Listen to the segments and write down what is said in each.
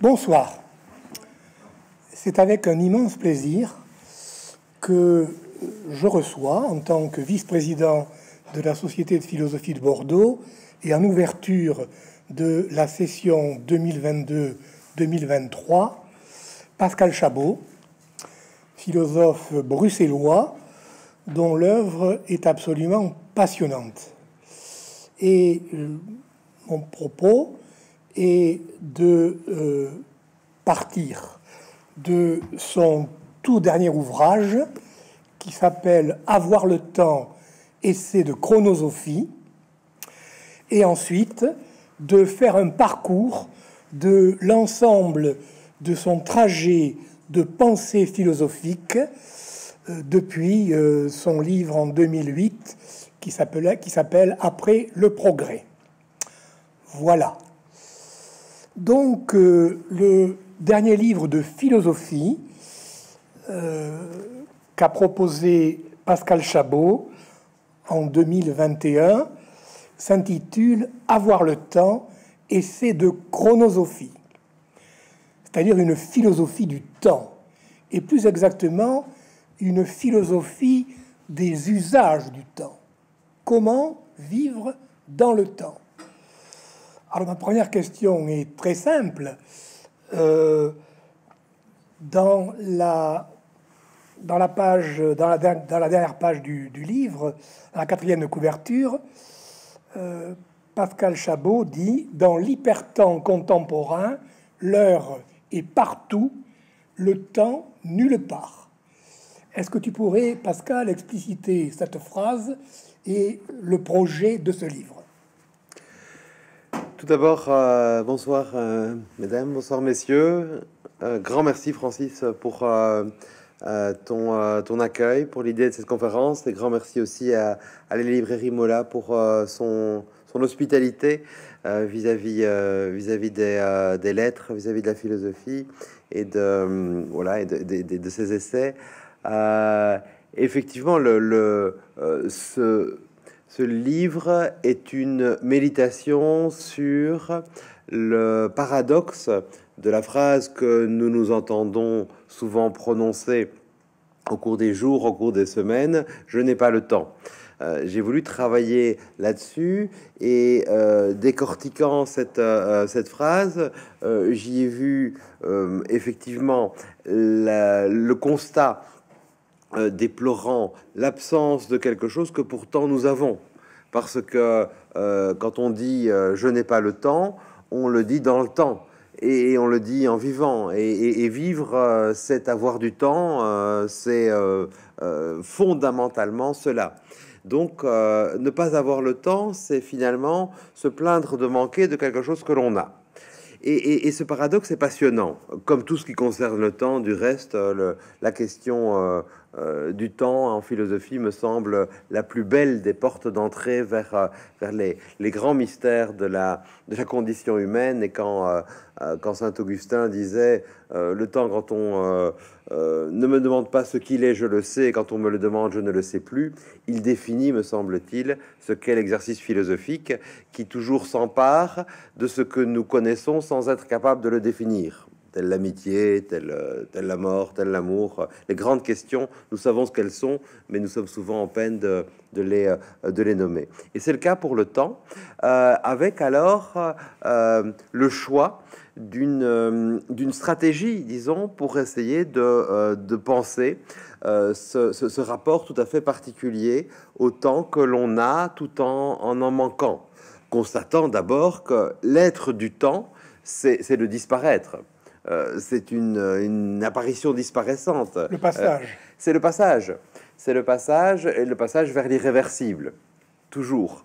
Bonsoir. C'est avec un immense plaisir que je reçois, en tant que vice-président de la Société de philosophie de Bordeaux et en ouverture de la session 2022-2023, Pascal Chabot, philosophe bruxellois dont l'œuvre est absolument passionnante. Et euh, mon propos et de euh, partir de son tout dernier ouvrage qui s'appelle Avoir le temps, essai de chronosophie, et ensuite de faire un parcours de l'ensemble de son trajet de pensée philosophique euh, depuis euh, son livre en 2008 qui s'appelle Après le progrès. Voilà. Donc, euh, le dernier livre de philosophie euh, qu'a proposé Pascal Chabot en 2021 s'intitule Avoir le temps, essai de chronosophie, c'est-à-dire une philosophie du temps, et plus exactement une philosophie des usages du temps. Comment vivre dans le temps alors, ma première question est très simple. Euh, dans, la, dans, la page, dans, dernière page du, livre, à la quatrième couverture, euh, Pascal Chabot dit Dans l'hypertemps contemporain, l'heure est partout, le temps nulle part. Est-ce que tu pourrais, Pascal, expliciter cette phrase et le projet de ce livre tout d'abord, euh, bonsoir euh, mesdames, bonsoir messieurs. Euh, grand merci Francis pour ton, ton accueil, pour l'idée de cette conférence. Et grand merci aussi à, à la librairie Mola pour son, son, hospitalité vis-à-vis vis à -vis des, des, lettres, vis-à-vis de la philosophie et de, voilà, et de, ses essais. effectivement, le, le ce ce livre est une méditation sur le paradoxe de la phrase que nous nous entendons souvent prononcer au cours des jours, au cours des semaines, je n'ai pas le temps. Euh, j'ai voulu travailler là-dessus et euh, décortiquant cette, euh, phrase, j'y ai vu effectivement le constat euh, déplorant l'absence de quelque chose que pourtant nous avons. Parce que euh, quand on dit euh, je n'ai pas le temps, on le dit dans le temps. Et, on le dit en vivant. Et, et vivre, c'est avoir du temps, c'est fondamentalement cela. Donc, ne pas avoir le temps, c'est finalement se plaindre de manquer de quelque chose que l'on a. Et, ce paradoxe est passionnant, comme tout ce qui concerne le temps. Du reste, euh, la question euh, euh, du temps en philosophie me semble la plus belle des portes d'entrée vers, les, grands mystères de la, condition humaine. Et quand Saint Augustin disait le temps, quand on euh, ne me demande pas ce qu'il est, je le sais, quand on me le demande, je ne le sais plus. Il définit, me semble-t-il, ce qu'est l'exercice philosophique qui toujours s'empare de ce que nous connaissons sans être capable de le définir. Telle l'amitié, telle, la mort, tel l'amour. Les grandes questions, nous savons ce qu'elles sont, mais nous sommes souvent en peine de, euh, les, nommer. Et c'est le cas pour le temps, euh, avec alors le choix d'une euh, d'une stratégie, disons, pour essayer de, euh, de penser euh, ce, ce, rapport tout à fait particulier au temps que l'on a tout en en, en manquant. Constatant d'abord que l'être du temps, c'est le disparaître. c'est une, une, apparition disparaissante. Le passage. c'est le passage. C'est le passage et le passage vers l'irréversible. Toujours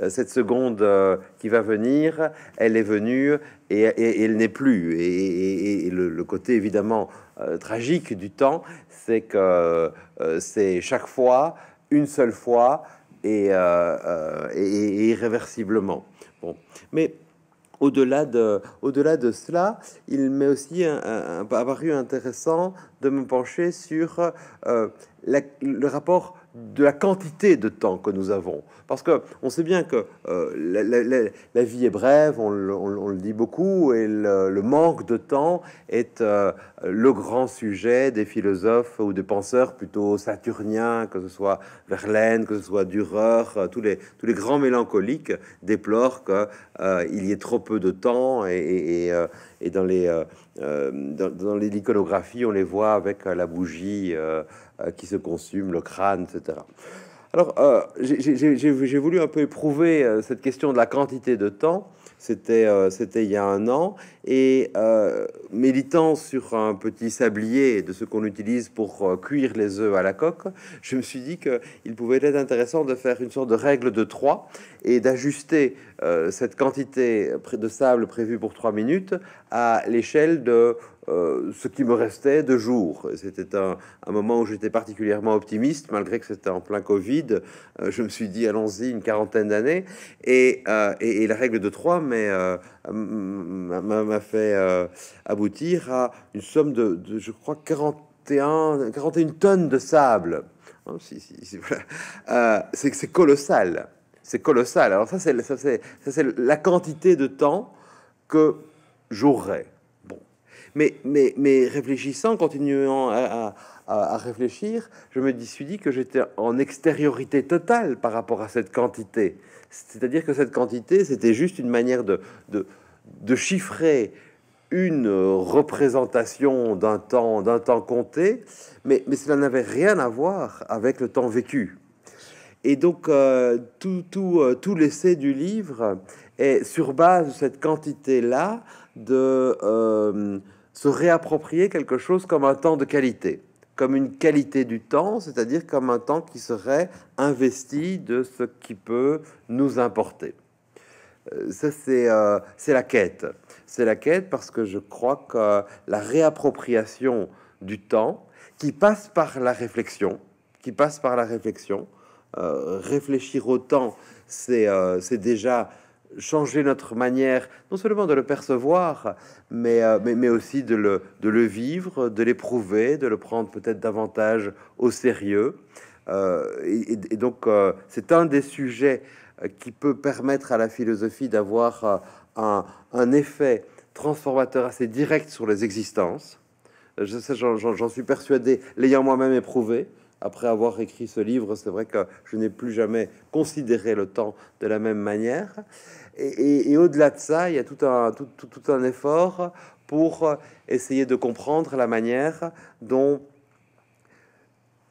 euh, cette seconde euh, qui va venir, elle est venue et, elle n'est plus. Et, le, côté évidemment euh, tragique du temps, c'est que c'est chaque fois, une seule fois et, irréversiblement. Bon, mais au-delà de, au-delà de cela, il m'est aussi un, intéressant de me pencher sur le rapport de la quantité de temps que nous avons. Parce que on sait bien que euh, la, vie est brève, on, le, dit beaucoup, et le, manque de temps est euh, le grand sujet des philosophes ou des penseurs plutôt saturniens, que ce soit Verlaine, que ce soit Dürer, euh, tous, les, tous les grands mélancoliques déplorent qu'il y ait trop peu de temps et et dans les euh, euh, dans, iconographies, on les voit avec euh, la bougie qui se consume, le crâne, etc. Alors, j'ai voulu un peu éprouver cette question de la quantité de temps. C'était il y a un an et euh, méditant sur un petit sablier de ce qu'on utilise pour euh, cuire les œufs à la coque, je me suis dit qu'il pouvait être intéressant de faire une sorte de règle de 3 et d'ajuster euh, cette quantité de sable prévue pour trois minutes à l'échelle de ce qui me restait de jours. C'était un, moment où j'étais particulièrement optimiste, malgré que c'était en plein Covid. je me suis dit, allons-y, une quarantaine d'années. Et, la règle de 3, mais ma, fait euh, aboutir à une somme de, je crois, 41, 41 tonnes de sable. Oh, si, si, euh, c'est colossal. C'est colossal. Alors ça, c'est la quantité de temps que j'aurais. Bon. Mais, mais, mais réfléchissant, continuant à, réfléchir, je me suis dit que j'étais en extériorité totale par rapport à cette quantité. C'est-à-dire que cette quantité, c'était juste une manière de de chiffrer une représentation d'un temps, d'un temps compté, mais, cela n'avait rien à voir avec le temps vécu. Et donc, euh, tout, euh, tout, l'essai du livre est sur base de cette quantité-là de euh, se réapproprier quelque chose comme un temps de qualité, comme une qualité du temps, c'est-à-dire comme un temps qui serait investi de ce qui peut nous importer. Euh, ça euh, c'est la quête. C'est la quête parce que je crois que la réappropriation du temps, qui passe par la réflexion, qui passe par la réflexion, euh, réfléchir au temps, c'est déjà changer notre manière, non seulement de le percevoir, mais, aussi de le, vivre, de l'éprouver, de le prendre peut-être davantage au sérieux. et, donc c'est un des sujets qui peut permettre à la philosophie d'avoir euh, un, effet transformateur assez direct sur les existences. Je J'en suis persuadé, l'ayant moi-même éprouvé, après avoir écrit ce livre, c'est vrai que je n'ai plus jamais considéré le temps de la même manière. Et, au-delà de ça, il y a tout un effort pour essayer de comprendre la manière dont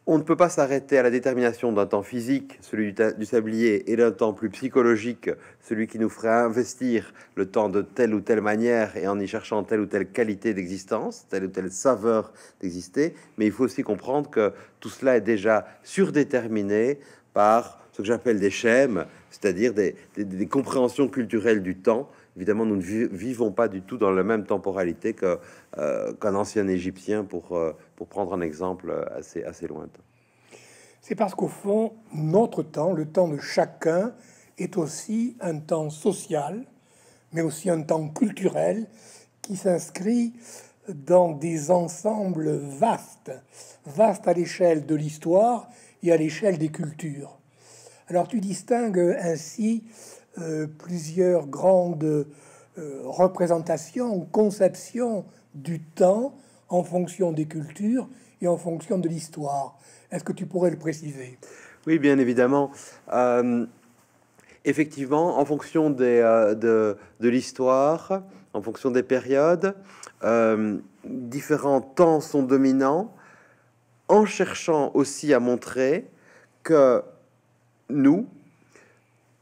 on ne peut pas s'arrêter à la détermination d'un temps physique, celui du, sablier, et d'un temps plus psychologique, celui qui nous ferait investir le temps de telle ou telle manière et en y cherchant telle ou telle qualité d'existence, telle ou telle saveur d'exister. Mais il faut aussi comprendre que tout cela est déjà surdéterminé par ce que j'appelle des schèmes, c'est-à-dire des compréhensions culturelles du temps Évidemment, nous ne vivons pas du tout dans la même temporalité euh, qu'un ancien Égyptien, pour, euh, pour prendre un exemple euh, assez, assez lointain. C'est parce qu'au fond, notre temps, le temps de chacun, est aussi un temps social, mais aussi un temps culturel qui s'inscrit dans des ensembles vastes, vastes à l'échelle de l'histoire et à l'échelle des cultures. Alors tu distingues ainsi euh, plusieurs grandes euh, représentations ou conceptions du temps en fonction des cultures et en fonction de l'histoire. Est-ce que tu pourrais le préciser Oui, bien évidemment. Euh, effectivement, en fonction des, de, de l'histoire, en fonction des périodes, différents temps sont dominants en cherchant aussi à montrer que nous,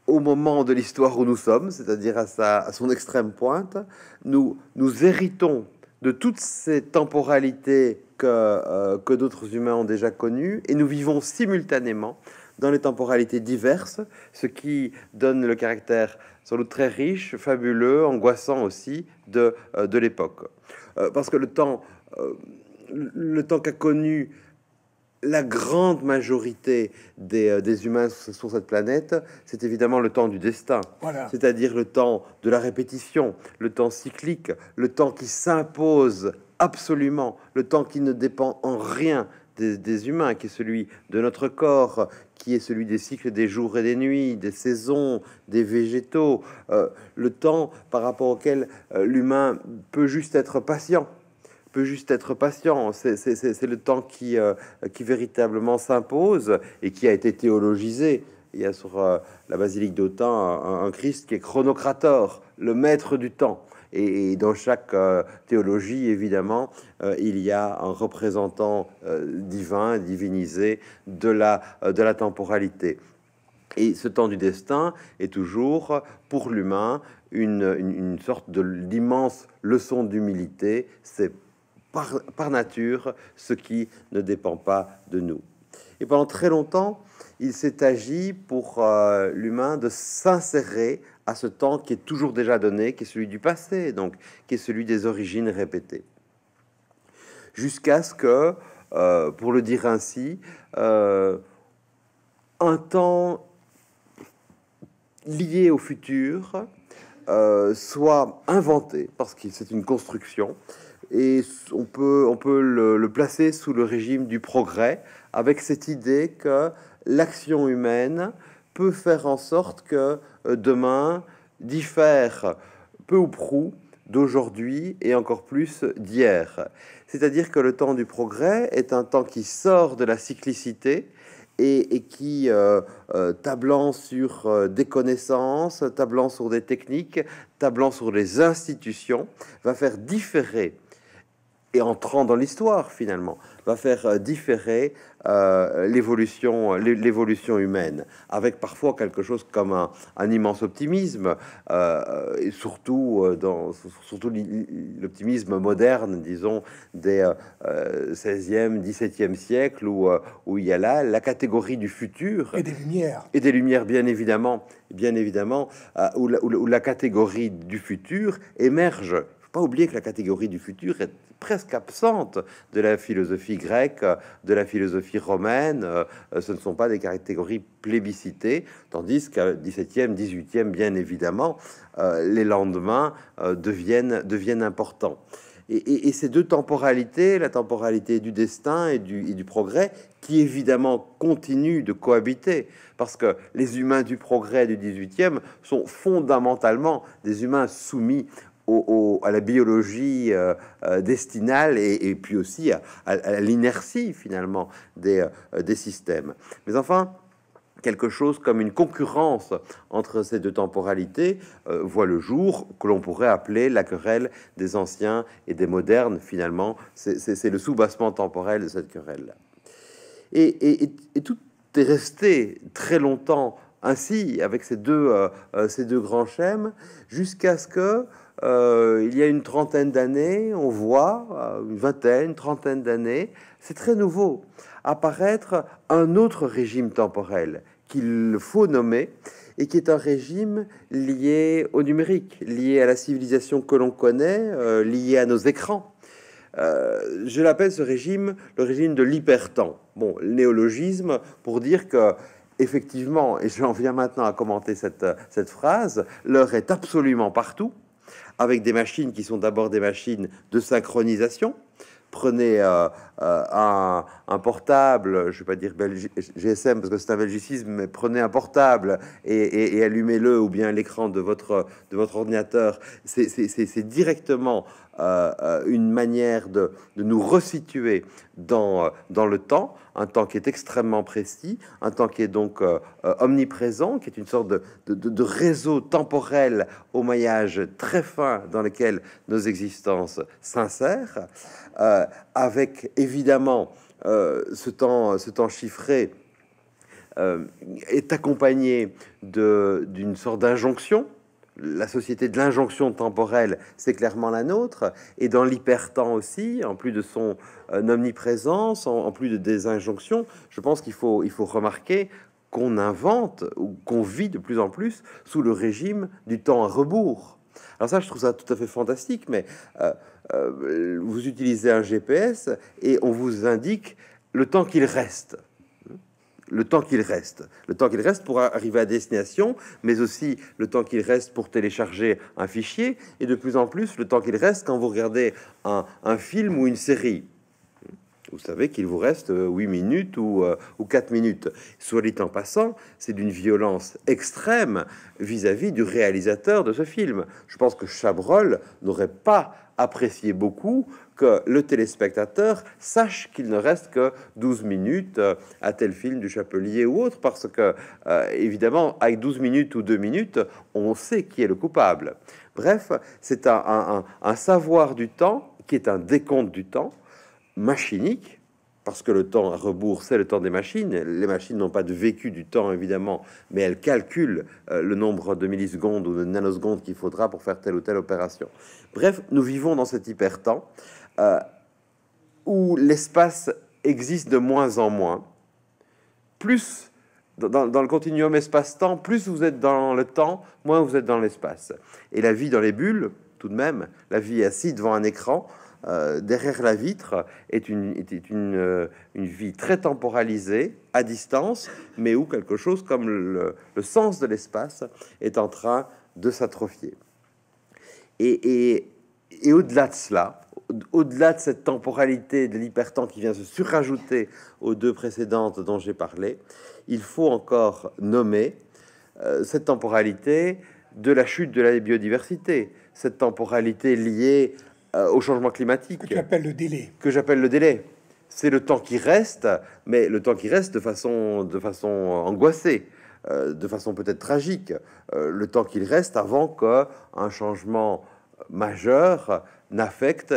au moment de l'histoire où nous sommes, c'est-à-dire à, son extrême pointe, nous, nous héritons de toutes ces temporalités euh, que, d'autres humains ont déjà connues, et nous vivons simultanément dans les temporalités diverses, ce qui donne le caractère sans doute très riche, fabuleux, angoissant aussi de, euh, l'époque. Euh, parce que le temps, le temps qu'a connu la grande majorité euh, des, humains sur, cette planète, c'est évidemment le temps du destin, c'est-à-dire le temps de la répétition, le temps cyclique, le temps qui s'impose absolument, le temps qui ne dépend en rien des, humains, qui est celui de notre corps, qui est celui des cycles des jours et des nuits, des saisons, des végétaux, euh, le temps par rapport auquel euh, l'humain peut juste être patient peut juste être patient. C'est le temps qui, euh, qui véritablement s'impose et qui a été théologisé. Il y a sur euh, la basilique d'Autun un, Christ qui est chronocrator, le maître du temps. Et, dans chaque euh, théologie, évidemment, il y a un représentant divin, divinisé de la, de la temporalité. Et ce temps du destin est toujours, pour l'humain, une, une, sorte de d'immense leçon d'humilité. C'est par, nature ce qui ne dépend pas de nous. Et pendant très longtemps, il s'est agi pour euh, l'humain de s'insérer à ce temps qui est toujours déjà donné, qui est celui du passé, donc qui est celui des origines répétées. Jusqu'à ce que, euh, pour le dire ainsi, euh, un temps lié au futur soit inventé, parce que c'est une construction, et on peut, on peut le, placer sous le régime du progrès avec cette idée que l'action humaine peut faire en sorte que euh, demain diffère peu ou prou d'aujourd'hui et encore plus d'hier. C'est-à-dire que le temps du progrès est un temps qui sort de la cyclicité et, qui, euh, euh, tablant sur des connaissances, tablant sur des techniques, tablant sur les institutions, va faire différer et entrant dans l'histoire finalement, va faire euh, différer euh, l'évolution, l'évolution humaine, avec parfois quelque chose comme un, immense optimisme, euh, et surtout dans surtout l'optimisme moderne, disons des 16e, 17e siècle, où, où il y a là la catégorie du futur et des lumières et des lumières bien évidemment, bien évidemment, où la catégorie du futur émerge pas oublier que la catégorie du futur est presque absente de la philosophie grecque, de la philosophie romaine. Euh, ce ne sont pas des catégories plébiscitées, tandis qu'à 17e, 18e, bien évidemment, euh, les lendemains euh, deviennent, deviennent importants. Et, ces deux temporalités, la temporalité du destin et du, progrès, qui évidemment continuent de cohabiter, parce que les humains du progrès du 18e sont fondamentalement des humains soumis à la biologie euh, euh destinale et, puis aussi à, l'inertie finalement des, euh, des systèmes. Mais enfin, quelque chose comme une concurrence entre ces deux temporalités euh, voit le jour que l'on pourrait appeler la querelle des anciens et des modernes finalement. C'est le soubassement temporel de cette querelle. Et, et, tout est resté très longtemps ainsi avec ces deux, ces deux grands schèmes jusqu'à ce que euh, il y a une trentaine d'années, on voit, euh, une vingtaine, trentaine d'années, c'est très nouveau, apparaître un autre régime temporel qu'il faut nommer et qui est un régime lié au numérique, lié à la civilisation que l'on connaît, euh, lié à nos écrans. je l'appelle ce régime le régime de l'hypertemps. Bon, néologisme pour dire que effectivement, et j'en viens maintenant à commenter cette phrase, l'heure est absolument partout, avec des machines qui sont d'abord des machines de synchronisation. Prenez euh, euh, un, portable, je ne vais pas dire GSM parce que c'est un belgicisme, mais prenez un portable et, allumez-le ou bien l'écran de votre, de votre ordinateur. C'est directement euh, euh, une manière de, nous resituer dans, euh, dans le temps, un temps qui est extrêmement précis, un temps qui est donc omniprésent, qui est une sorte de, réseau temporel au maillage très fin dans lequel nos existences s'insèrent, avec évidemment ce, temps, ce temps chiffré est accompagné d'une sorte d'injonction la société de l'injonction temporelle, c'est clairement la nôtre, et dans l'hypertemps aussi, en plus de son euh, omniprésence, en, plus de des je pense qu'il faut, remarquer qu'on invente ou qu'on vit de plus en plus sous le régime du temps à rebours. Alors ça, je trouve ça tout à fait fantastique, mais euh, euh, vous utilisez un GPS et on vous indique le temps qu'il reste le temps qu'il reste. Le temps qu'il reste pour arriver à destination, mais aussi le temps qu'il reste pour télécharger un fichier, et de plus en plus le temps qu'il reste quand vous regardez un, film ou une série. Vous savez qu'il vous reste 8 euh, minutes ou, euh, quatre 4 minutes. Soit dit en passant, c'est d'une violence extrême vis-à-vis -vis du réalisateur de ce film. Je pense que Chabrol n'aurait pas apprécier beaucoup que le téléspectateur sache qu'il ne reste que 12 minutes euh, à tel film du Chapelier ou autre, parce que, euh, évidemment, avec 12 minutes ou 2 minutes, on sait qui est le coupable. Bref, c'est un savoir du temps qui est un décompte du temps machinique parce que le temps à rebours, c'est le temps des machines. Les machines n'ont pas de vécu du temps, évidemment, mais elles calculent euh, le nombre de millisecondes ou de nanosecondes qu'il faudra pour faire telle ou telle opération. Bref, nous vivons dans cet hyper-temps euh, où l'espace existe de moins en moins. Plus dans, dans le continuum espace-temps, plus vous êtes dans le temps, moins vous êtes dans l'espace. Et la vie dans les bulles, tout de même, la vie assise devant un écran, euh, derrière la vitre est une, euh, une, vie très temporalisée, à distance, mais où quelque chose comme le, sens de l'espace est en train de s'atrophier. Et, au-delà de cela, au-delà de cette temporalité de l'hypertemps qui vient se surajouter aux deux précédentes dont j'ai parlé, il faut encore nommer euh, cette temporalité de la chute de la biodiversité, cette temporalité liée euh, au changement climatique. Que le délai. Que j'appelle le délai. C'est le temps qui reste, mais le temps qui reste de façon, de façon angoissée, euh, de façon peut-être tragique. Euh, le temps qu'il reste avant qu'un changement majeur n'affecte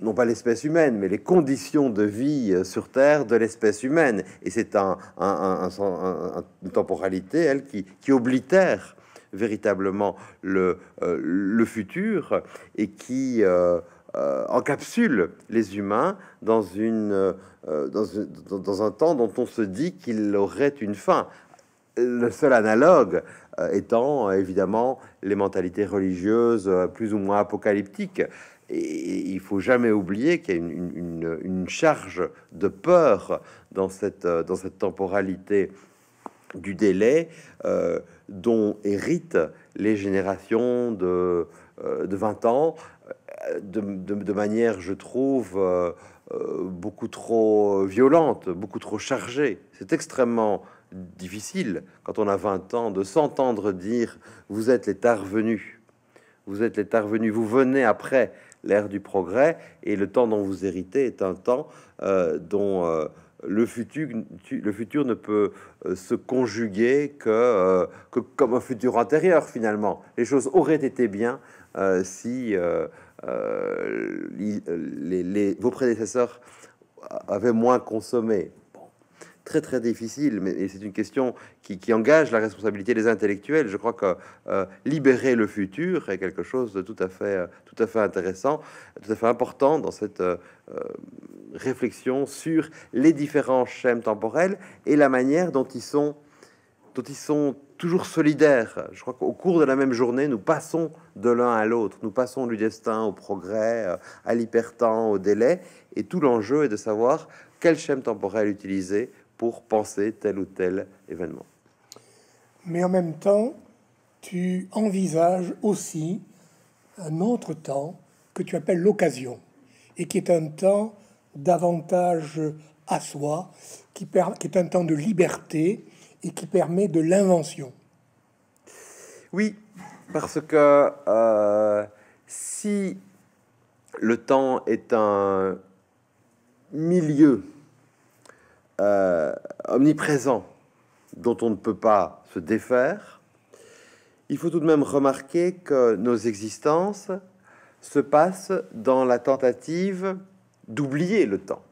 non pas l'espèce humaine, mais les conditions de vie sur Terre de l'espèce humaine. Et c'est un, une temporalité, elle, qui, qui oblitère véritablement le, euh, le futur et qui euh, euh, encapsule les humains dans, un temps dont on se dit qu'il aurait une fin. Le seul analogue étant évidemment les mentalités religieuses plus ou moins apocalyptiques. Et il faut jamais oublier qu'il y a une, charge de peur dans cette temporalité du délai euh, dont héritent les générations de, 20 euh, ans, de, manière, je trouve, euh, beaucoup trop violente, beaucoup trop chargée. C'est extrêmement difficile, quand on a 20 ans, de s'entendre dire « vous êtes les tard venus ». Vous êtes les tard venus, vous venez après l'ère du progrès, et le temps dont vous héritez est un temps dont le futur, ne peut euh, se conjuguer euh, que, comme un futur antérieur finalement. Les choses auraient été bien euh, si vos prédécesseurs avaient moins consommé. Très très difficile, mais c'est une question qui, engage la responsabilité des intellectuels. Je crois que libérer le futur est quelque chose de tout à fait, tout à fait intéressant, tout à fait important dans cette réflexion sur les différents schèmes temporels et la manière dont ils sont, dont ils sont toujours solidaires. Je crois qu'au cours de la même journée, nous passons de l'un à l'autre, nous passons du destin au progrès, euh, à l'hypertemps, au délai, et tout l'enjeu est de savoir quel schème temporel utiliser pour penser tel ou tel événement. Mais en même temps, tu envisages aussi un autre temps que tu appelles l'occasion, et qui est un temps davantage à soi, qui, qui est un temps de liberté et qui permet de l'invention. Oui, parce que euh, si le temps est un milieu euh, omniprésent dont on ne peut pas se défaire, il faut tout de même remarquer que nos existences se passent dans la tentative d'oublier le temps.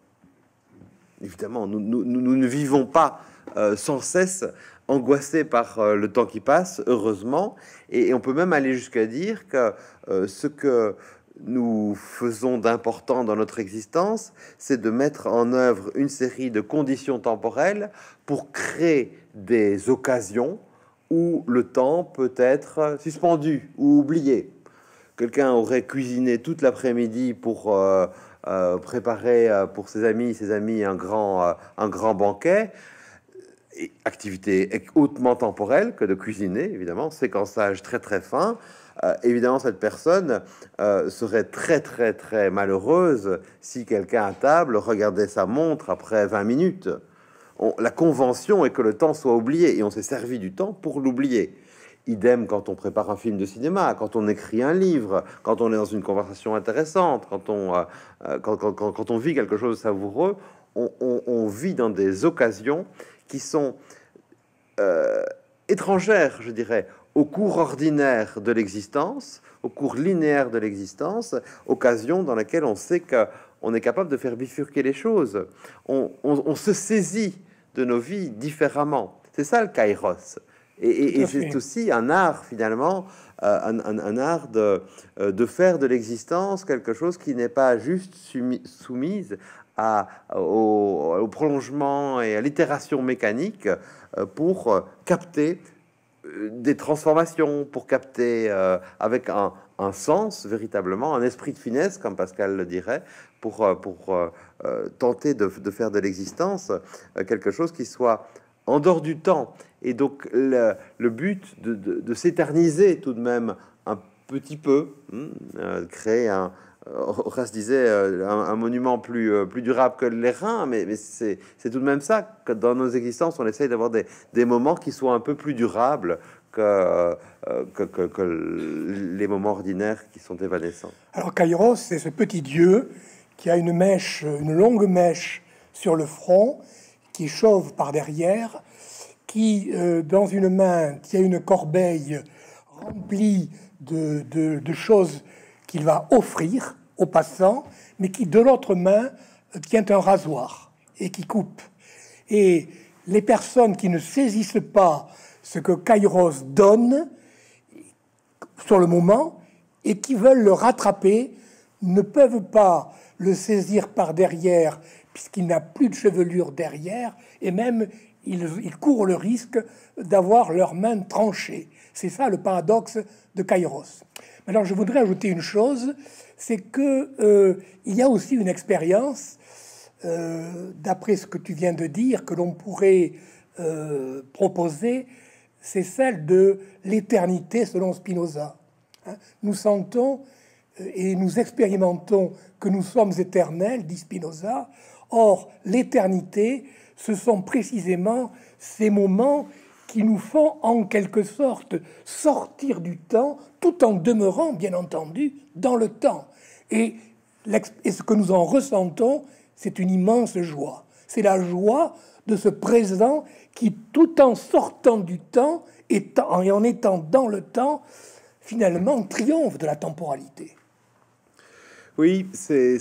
Évidemment, nous, nous, ne vivons pas euh, sans cesse angoissés par euh, le temps qui passe, heureusement, et, on peut même aller jusqu'à dire que euh, ce que nous faisons d'important dans notre existence, c'est de mettre en œuvre une série de conditions temporelles pour créer des occasions où le temps peut être suspendu ou oublié. Quelqu'un aurait cuisiné toute l'après-midi pour euh, préparer euh, pour ses amis, ses amis un grand, euh, banquet. Et activité hautement temporelle que de cuisiner, évidemment, séquençage très très fin. évidemment, cette personne serait très très très malheureuse si quelqu'un à table regardait sa montre après 20 minutes. la convention est que le temps soit oublié et on s'est servi du temps pour l'oublier. Idem quand on prépare un film de cinéma, quand on écrit un livre, quand on est dans une conversation intéressante, quand on, euh, euh, quand, quand, quand, on vit quelque chose de savoureux, on, on, vit dans des occasions qui sont euh, étrangères, je dirais, au cours ordinaire de l'existence, au cours linéaire de l'existence, occasion dans laquelle on sait qu'on est capable de faire bifurquer les choses. on, on se saisit de nos vies différemment. C'est ça le kairos. Et, c'est aussi un art, finalement, euh, un, art euh, de, faire de l'existence quelque chose qui n'est pas juste soumise à, au, prolongement et à l'itération mécanique euh, pour capter des transformations, pour capter avec un, sens véritablement, un esprit de finesse, comme Pascal le dirait, pour, pour tenter de, faire de l'existence quelque chose qui soit en dehors du temps. Et donc le, but de, s'éterniser tout de même un petit peu, hmm, euh, créer un, euh, Horace disait euh, un, monument plus, durable que les reins, mais, c'est tout de même ça que dans nos existences, on essaye d'avoir des, moments qui soient un peu plus durables que, que, les moments ordinaires qui sont évanescents. Alors, Kairos, c'est ce petit dieu qui a une mèche, une longue mèche sur le front qui chauffe par derrière, qui, euh, dans une main, tient une corbeille remplie de, de, choses qu'il va offrir aux passants, mais qui, de l'autre main, tient un rasoir et qui coupe. Et les personnes qui ne saisissent pas ce que Kairos donne sur le moment et qui veulent le rattraper ne peuvent pas le saisir par derrière puisqu'il n'a plus de chevelure derrière, et même ils, courent le risque d'avoir leurs mains tranchées. C'est ça le paradoxe de Kairos. Alors je voudrais ajouter une chose, c'est qu'il euh, y a aussi une expérience, euh, d'après ce que tu viens de dire, que l'on pourrait euh, proposer, c'est celle de l'éternité selon Spinoza. Hein. nous sentons et nous expérimentons que nous sommes éternels, dit Spinoza, Or, l'éternité, ce sont précisément ces moments qui nous font en quelque sorte sortir du temps, tout en demeurant, bien entendu, dans le temps. Et, et ce que nous en ressentons, c'est une immense joie. C'est la joie de ce présent qui, tout en sortant du temps et en étant dans le temps, finalement triomphe de la temporalité. Oui, c'est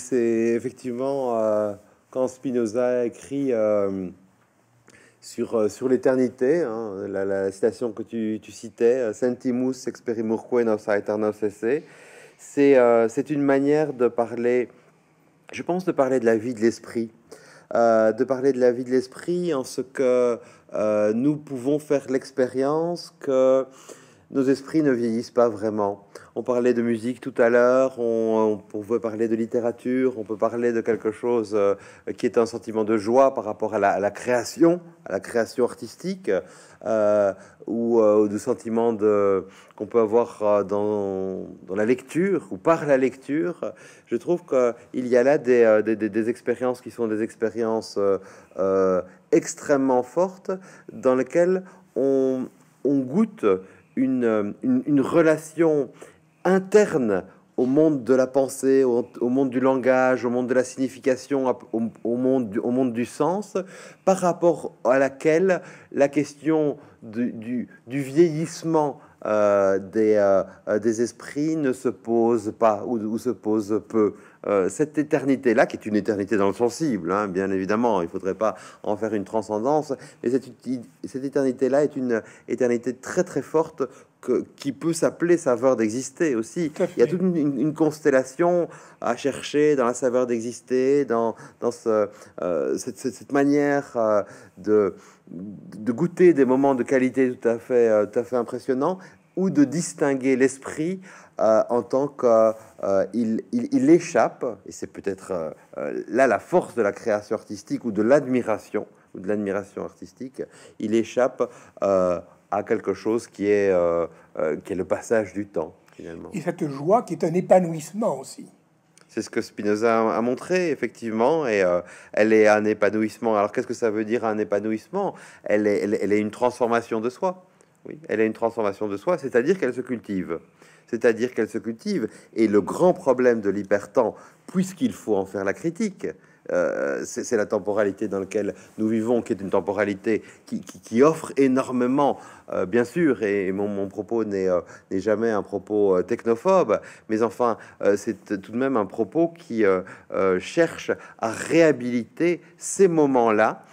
effectivement... Euh, quand Spinoza écrit euh, sur, euh, sur l'éternité, hein, la, citation que tu, tu citais, euh, Sentimus experimurque nos aeternos esse, c'est une manière de parler, je pense, de parler de la vie de l'esprit. de parler de la vie de l'esprit en ce que nous pouvons faire l'expérience que nos esprits ne vieillissent pas vraiment. On parlait de musique tout à l'heure, on, on, pouvait parler de littérature, on peut parler de quelque chose euh, qui est un sentiment de joie par rapport à la, création, à la création artistique, euh, ou euh, du sentiment de, qu'on peut avoir dans, la lecture ou par la lecture. Je trouve qu'il y a là des, expériences qui sont des expériences extrêmement fortes dans lesquelles on, goûte une, une, une relation interne au monde de la pensée, au, monde du langage, au monde de la signification, au, monde, du, sens, par rapport à laquelle la question du, vieillissement euh, euh, des, esprits ne se pose pas ou, se pose peu. Euh, cette éternité-là, qui est une éternité dans le sensible, hein, bien évidemment, il ne faudrait pas en faire une transcendance, mais cette, cette éternité-là est une éternité très très forte qui peut s'appeler saveur d'exister aussi. Il y a toute une, constellation à chercher dans la saveur d'exister, dans, ce, euh, cette, manière euh, de, de, goûter des moments de qualité tout à fait, euh, à fait impressionnants, ou de distinguer l'esprit en tant qu'il il, il, échappe, et c'est peut-être là la force de la création artistique ou de l'admiration, ou de l'admiration artistique, il échappe à quelque chose qui est, euh, euh, qui est le passage du temps, finalement. Et cette joie qui est un épanouissement aussi. C'est ce que Spinoza a montré, effectivement, et euh, elle est un épanouissement. Alors qu'est-ce que ça veut dire un épanouissement elle est, elle, est, une transformation de soi. Oui, elle est une transformation de soi, c'est-à-dire qu'elle se cultive. C'est-à-dire qu'elle se cultive. Et le grand problème de l'hypertemps, puisqu'il faut en faire la critique, c'est la temporalité dans laquelle nous vivons, qui est une temporalité qui, qui, qui offre énormément euh, bien sûr, et mon, propos euh, n'est jamais un propos euh, technophobe, mais enfin, c'est tout de même un propos qui cherche à réhabiliter ces moments-là,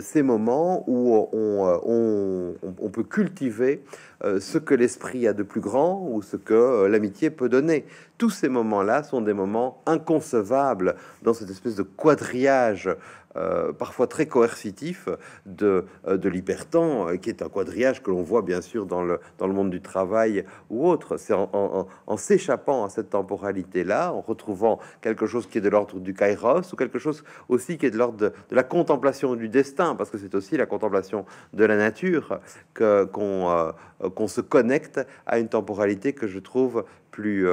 ces moments où on peut cultiver ce que l'esprit a de plus grand ou ce que l'amitié peut donner. Tous ces moments-là sont des moments inconcevables dans cette espèce de quadrillage euh, parfois très coercitif de, euh, de euh, qui est un quadrillage que l'on voit bien sûr dans le, monde du travail ou autre. C'est en, s'échappant à cette temporalité-là, en retrouvant quelque chose qui est de l'ordre du kairos ou quelque chose aussi qui est de l'ordre de, la contemplation du destin, parce que c'est aussi la contemplation de la nature que, qu'on, se connecte à une temporalité que je trouve plus,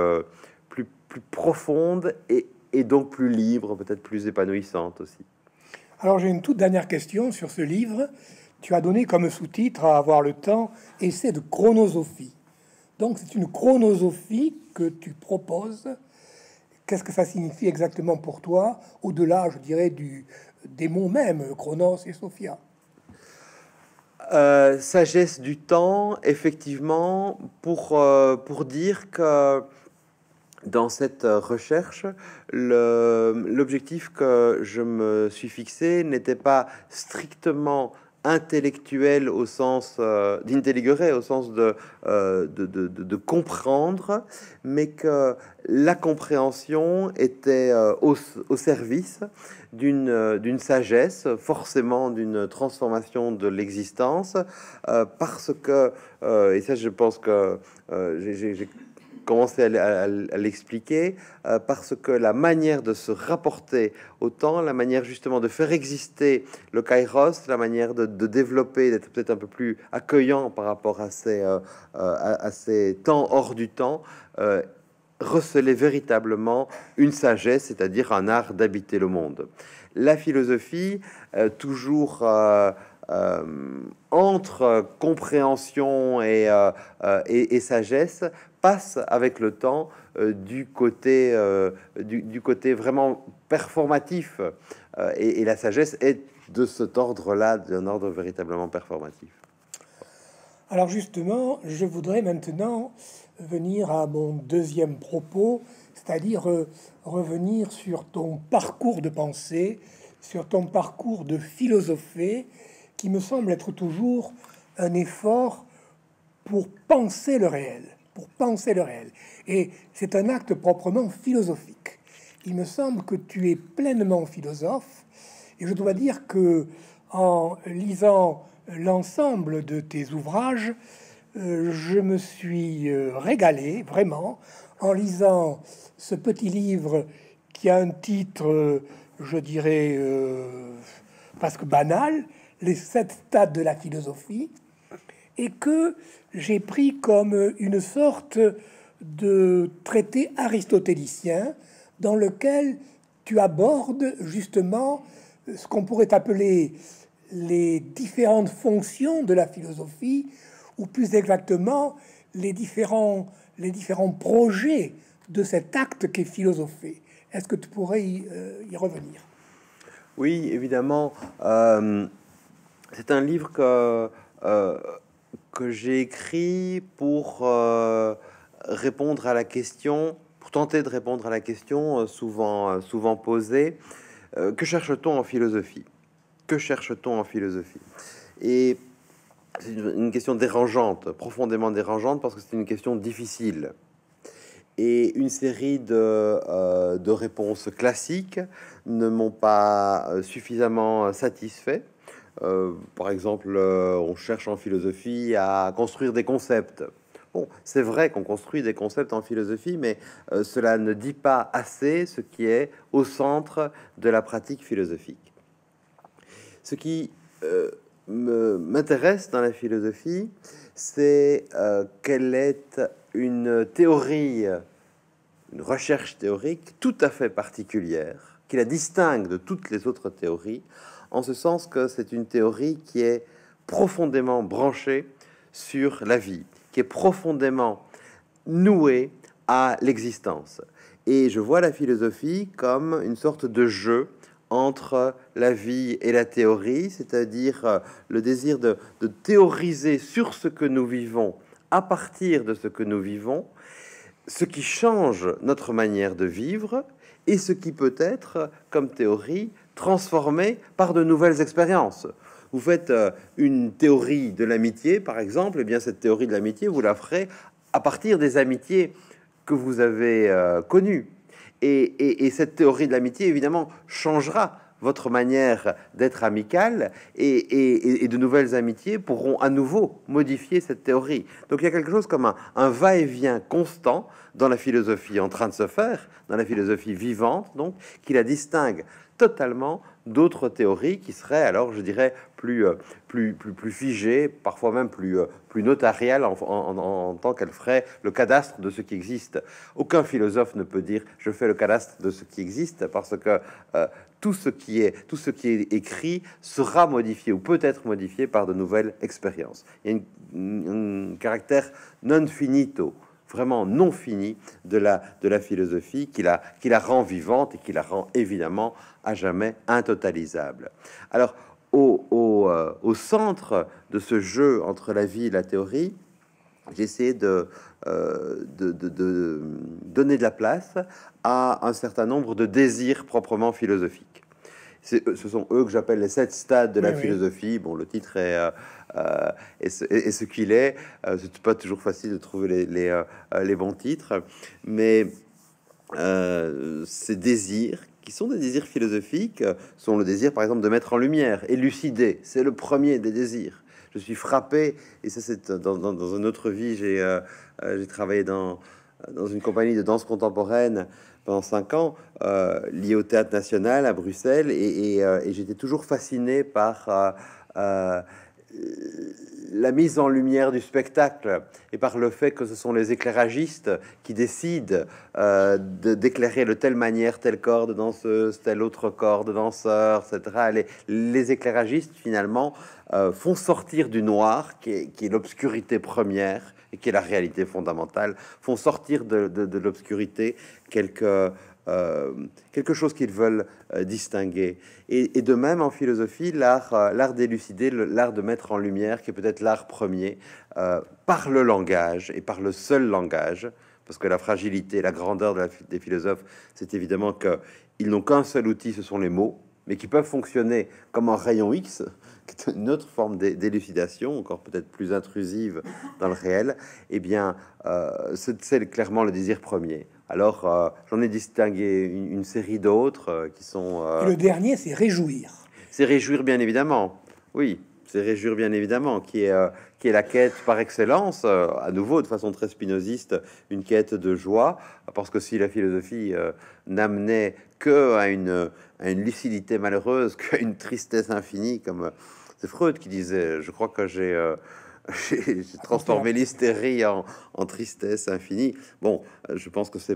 plus, plus profonde et donc plus libre, peut-être plus épanouissante aussi. Alors j'ai une toute dernière question sur ce livre. Tu as donné comme sous-titre à avoir le temps essai de chronosophie. Donc c'est une chronosophie que tu proposes. Qu'est-ce que ça signifie exactement pour toi, au-delà, je dirais, du, des mots même, Chronos et Sophia euh, Sagesse du temps, effectivement, pour, euh, pour dire que dans cette euh, recherche, l'objectif que je me suis fixé n'était pas strictement intellectuel au sens euh, d'intelliguer, au sens euh, de, de, comprendre, mais que la compréhension était au, service d'une sagesse, forcément d'une transformation de l'existence, parce que, et ça je pense que j'ai commencé à, l'expliquer, euh, parce que la manière de se rapporter au temps, la manière justement de faire exister le kairos, la manière de, développer, d'être peut-être un peu plus accueillant par rapport à ces, euh, euh, temps hors du temps, recelait véritablement une sagesse, c'est-à-dire un art d'habiter le monde. La philosophie, toujours... entre compréhension et, et, et, sagesse passe avec le temps euh, du, côté, euh, du, côté vraiment performatif. Euh, et, et, la sagesse est de cet ordre-là, d'un ordre véritablement performatif. Alors justement, je voudrais maintenant venir à mon deuxième propos, c'est-à-dire revenir sur ton parcours de pensée, sur ton parcours de philosophie, qui me semble être toujours un effort pour penser le réel pour penser le réel. Et c'est un acte proprement philosophique. Il me semble que tu es pleinement philosophe, et je dois dire que en lisant l'ensemble de tes ouvrages, euh, je me suis euh, régalé vraiment en lisant ce petit livre qui a un titre, euh, je dirais, parce que banal, Les sept stades de la philosophie, et que j'ai pris comme une sorte de traité aristotélicien dans lequel tu abordes justement ce qu'on pourrait appeler les différentes fonctions de la philosophie, ou plus exactement les différents, les différents projets de cet acte qui est philosophé. Est-ce que tu pourrais y, euh, revenir Oui, évidemment. Euh, c'est un livre que... Euh, que j'ai écrit pour euh, répondre à la question, pour tenter de répondre à la question euh, souvent, euh, souvent posée, que cherche-t-on en philosophie Que cherche-t-on en philosophie Et c'est une question dérangeante, profondément dérangeante, parce que c'est une question difficile. Et une série de, de réponses classiques ne m'ont pas suffisamment satisfait. Euh, par exemple, euh, on cherche en philosophie à construire des concepts. Bon, c'est vrai qu'on construit des concepts en philosophie, mais euh, cela ne dit pas assez ce qui est au centre de la pratique philosophique. Ce qui m'intéresse dans la philosophie, c'est qu'elle est une théorie, une recherche théorique tout à fait particulière, qui la distingue de toutes les autres théories, en ce sens que c'est une théorie qui est profondément branchée sur la vie, qui est profondément nouée à l'existence. Et je vois la philosophie comme une sorte de jeu entre la vie et la théorie, c'est-à-dire euh, le désir de, de, théoriser sur ce que nous vivons à partir de ce que nous vivons, ce qui change notre manière de vivre et ce qui peut être, comme théorie, transformée par de nouvelles expériences. Vous faites euh, une théorie de l'amitié, par exemple, et eh bien cette théorie de l'amitié, vous la ferez à partir des amitiés que vous avez euh, connues. Et, cette théorie de l'amitié, évidemment, changera votre manière d'être amical et, de nouvelles amitiés pourront à nouveau modifier cette théorie. Donc il y a quelque chose comme un va-et-vient constant dans la philosophie en train de se faire, dans la philosophie vivante, donc, qui la distingue totalement d'autres théories qui seraient alors, je dirais, plus, euh, plus, figées, parfois même plus, euh, plus notariales en, tant qu'elle ferait le cadastre de ce qui existe. Aucun philosophe ne peut dire je fais le cadastre de ce qui existe parce que euh, tout, ce qui est, tout ce qui est écrit sera modifié ou peut être modifié par de nouvelles expériences. Il y a un caractère non finito vraiment non finie de la, de la philosophie qui la, rend vivante et qui la rend évidemment à jamais intotalisable. Alors, au, euh, centre de ce jeu entre la vie et la théorie, j'essaie euh, de, de, donner de la place à un certain nombre de désirs proprement philosophiques. Ce sont eux que j'appelle les sept stades de la philosophie. Bon, le titre est, euh, euh, et ce, qu'il est. Euh, c'est pas toujours facile de trouver les, les, euh, bons titres, mais ces désirs qui sont des désirs philosophiques sont le désir, par exemple, de mettre en lumière, élucider. C'est le premier des désirs. Je suis frappé, et ça, c'est dans, une autre vie. J'ai travaillé dans, dans une compagnie de danse contemporaine pendant cinq ans, euh, liée au théâtre national à Bruxelles, et, j'étais toujours fasciné par la mise en lumière du spectacle et par le fait que ce sont les éclairagistes qui décident euh, d'éclairer de telle manière telle corde danseuse, tel autre corde danseur, etc. Les, les éclairagistes finalement euh, font sortir du noir, qui est, l'obscurité première et qui est la réalité fondamentale, font sortir de l'obscurité quelques euh, quelque chose qu'ils veulent euh, distinguer. Et, de même, en philosophie, l'art, euh, d'élucider, l'art de mettre en lumière, qui est peut-être l'art premier, par le langage et par le seul langage, parce que la fragilité, la grandeur des philosophes, c'est évidemment qu'ils n'ont qu'un seul outil, ce sont les mots, mais qui peuvent fonctionner comme un rayon X, qui une autre forme d'élucidation, encore peut-être plus intrusive dans le réel, eh bien, c'est clairement le désir premier. Alors, euh, j'en ai distingué une, série d'autres euh, qui sont. Euh, le dernier, c'est réjouir. C'est réjouir, bien évidemment. Oui, c'est réjouir, bien évidemment, qui est, qui est la quête par excellence, à nouveau de façon très spinoziste, une quête de joie, parce que si la philosophie n'amenait que à une, à une lucidité malheureuse, qu'à une tristesse infinie, comme c'est Freud qui disait, je crois que j'ai j'ai transformé l'hystérie en, tristesse infinie. Bon, euh, je pense que ce,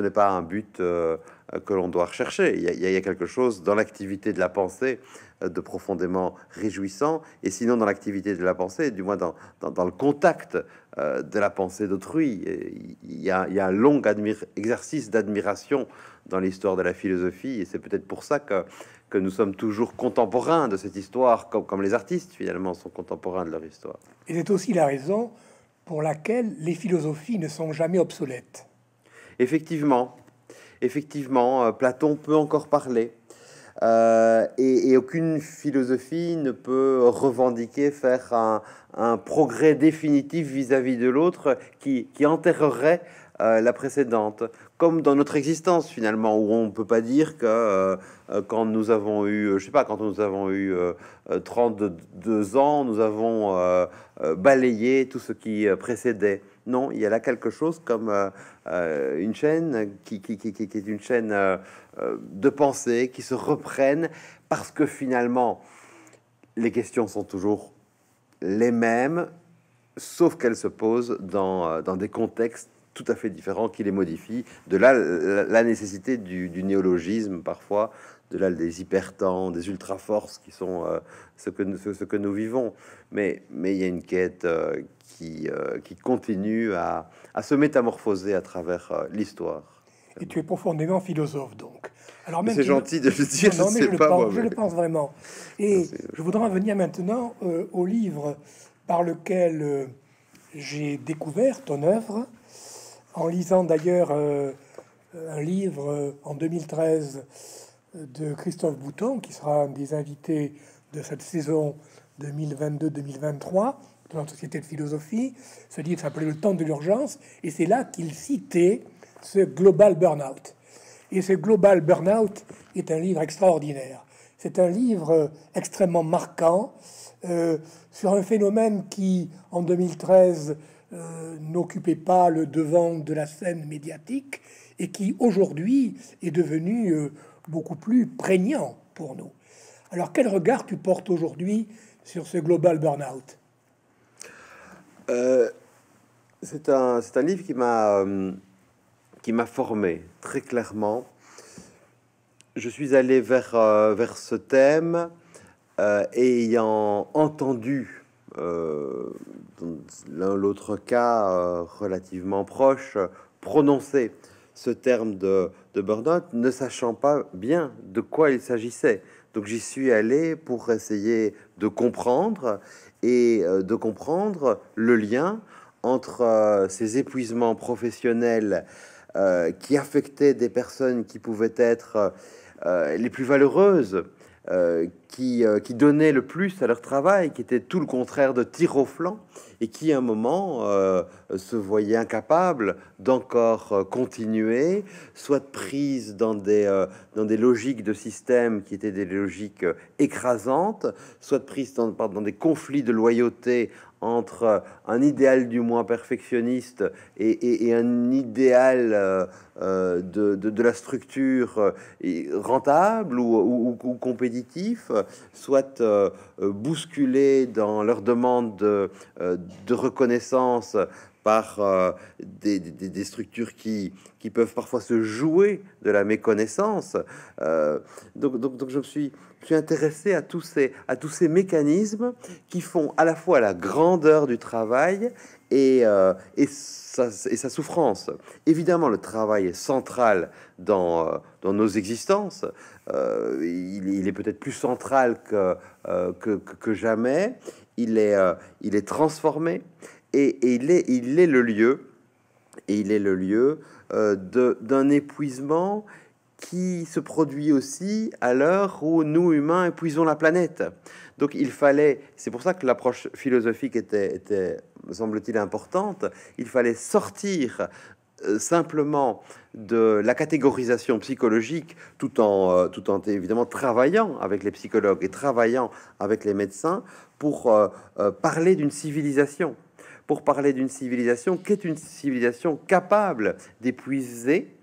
n'est pas un but euh, euh, que l'on doit rechercher. Il y, a, quelque chose dans l'activité de la pensée euh, de profondément réjouissant, et sinon dans l'activité de la pensée, du moins dans, le contact euh, de la pensée d'autrui. Il y, a, il un long exercice d'admiration dans l'histoire de la philosophie, et c'est peut-être pour ça que, que nous sommes toujours contemporains de cette histoire, comme, comme les artistes finalement sont contemporains de leur histoire. Et c'est aussi la raison pour laquelle les philosophies ne sont jamais obsolètes. Effectivement, effectivement, euh, Platon peut encore parler. Euh, et, aucune philosophie ne peut revendiquer faire un, progrès définitif vis-à-vis de l'autre qui, enterrerait euh, la précédente. Comme dans notre existence finalement, où on ne peut pas dire que quand nous avons eu, je sais pas, quand nous avons eu 32 ans, nous avons balayé tout ce qui précédait. Non, il y a là quelque chose comme euh, euh, une chaîne qui, est une chaîne euh, de pensée qui se reprennent parce que finalement, les questions sont toujours les mêmes, sauf qu'elles se posent dans, des contextes tout à fait différents qui les modifient. De là la, nécessité du néologisme parfois de là des des ultra-forces qui sont euh, ce, que, ce, que nous vivons. Mais mais il y a une quête euh, qui, euh, qui continue à, se métamorphoser à travers l'histoire. Et tu es profondément philosophe, donc. Alors même c'est gentil de le dire, je, le pas, pense, je le pense vraiment. Et je voudrais revenir venir maintenant au livre par lequel j'ai découvert ton œuvre, en lisant d'ailleurs un livre en 2013 de Christophe Bouton, qui sera un des invités de cette saison 2022-2023 de la Société de philosophie. Ce livre s'appelait Le temps de l'urgence, et c'est là qu'il citait ce Global Burnout. Et ce Global Burnout est un livre extraordinaire. C'est un livre extrêmement marquant euh, sur un phénomène qui, en 2013, euh, n'occupait pas le devant de la scène médiatique et qui, aujourd'hui, est devenu euh, beaucoup plus prégnant pour nous. Alors quel regard tu portes aujourd'hui sur ce global Burnout euh, C'est un, livre qui m'a euh, qui m'a formé très clairement. Je suis allé vers, euh, vers ce thème ayant entendu l'un l'autre cas relativement proche prononcer ce terme de, de burn ne sachant pas bien de quoi il s'agissait. Donc j'y suis allé pour essayer de comprendre et euh, de comprendre le lien entre euh, ces épuisements professionnels euh, qui affectaient des personnes qui pouvaient être les plus valeureuses euh, qui, euh, donnaient le plus à leur travail, qui étaient tout le contraire de tir au flanc, et qui à un moment euh, se voyaient incapables d'encore continuer, soit prise dans des, dans des logiques de système qui étaient des logiques écrasantes, soit prises dans, dans des conflits de loyauté entre un idéal du moins perfectionniste et, un idéal euh, euh, de, la structure euh, rentable ou, ou, compétitif, soit bousculé dans leur demande de, reconnaissance par des, structures qui, peuvent parfois se jouer de la méconnaissance. donc, donc, je suis je suis intéressé à tous, ces, à mécanismes qui font à la fois la grandeur du travail et, euh, sa, souffrance. Évidemment, le travail est central dans, euh, nos existences. Euh, il, est peut-être plus central que, jamais. Il est, il est transformé et, il, est, il est le lieu. Et il est le lieu d'un épuisement qui se produit aussi à l'heure où nous, humains, épuisons la planète. Donc il fallait, c'est pour ça que l'approche philosophique était, semble-t-il, importante, il fallait sortir euh, simplement de la catégorisation psychologique tout en, euh, tout en évidemment travaillant avec les psychologues et travaillant avec les médecins pour euh, parler d'une civilisation, pour parler d'une civilisation qui est une civilisation capable d'épuiser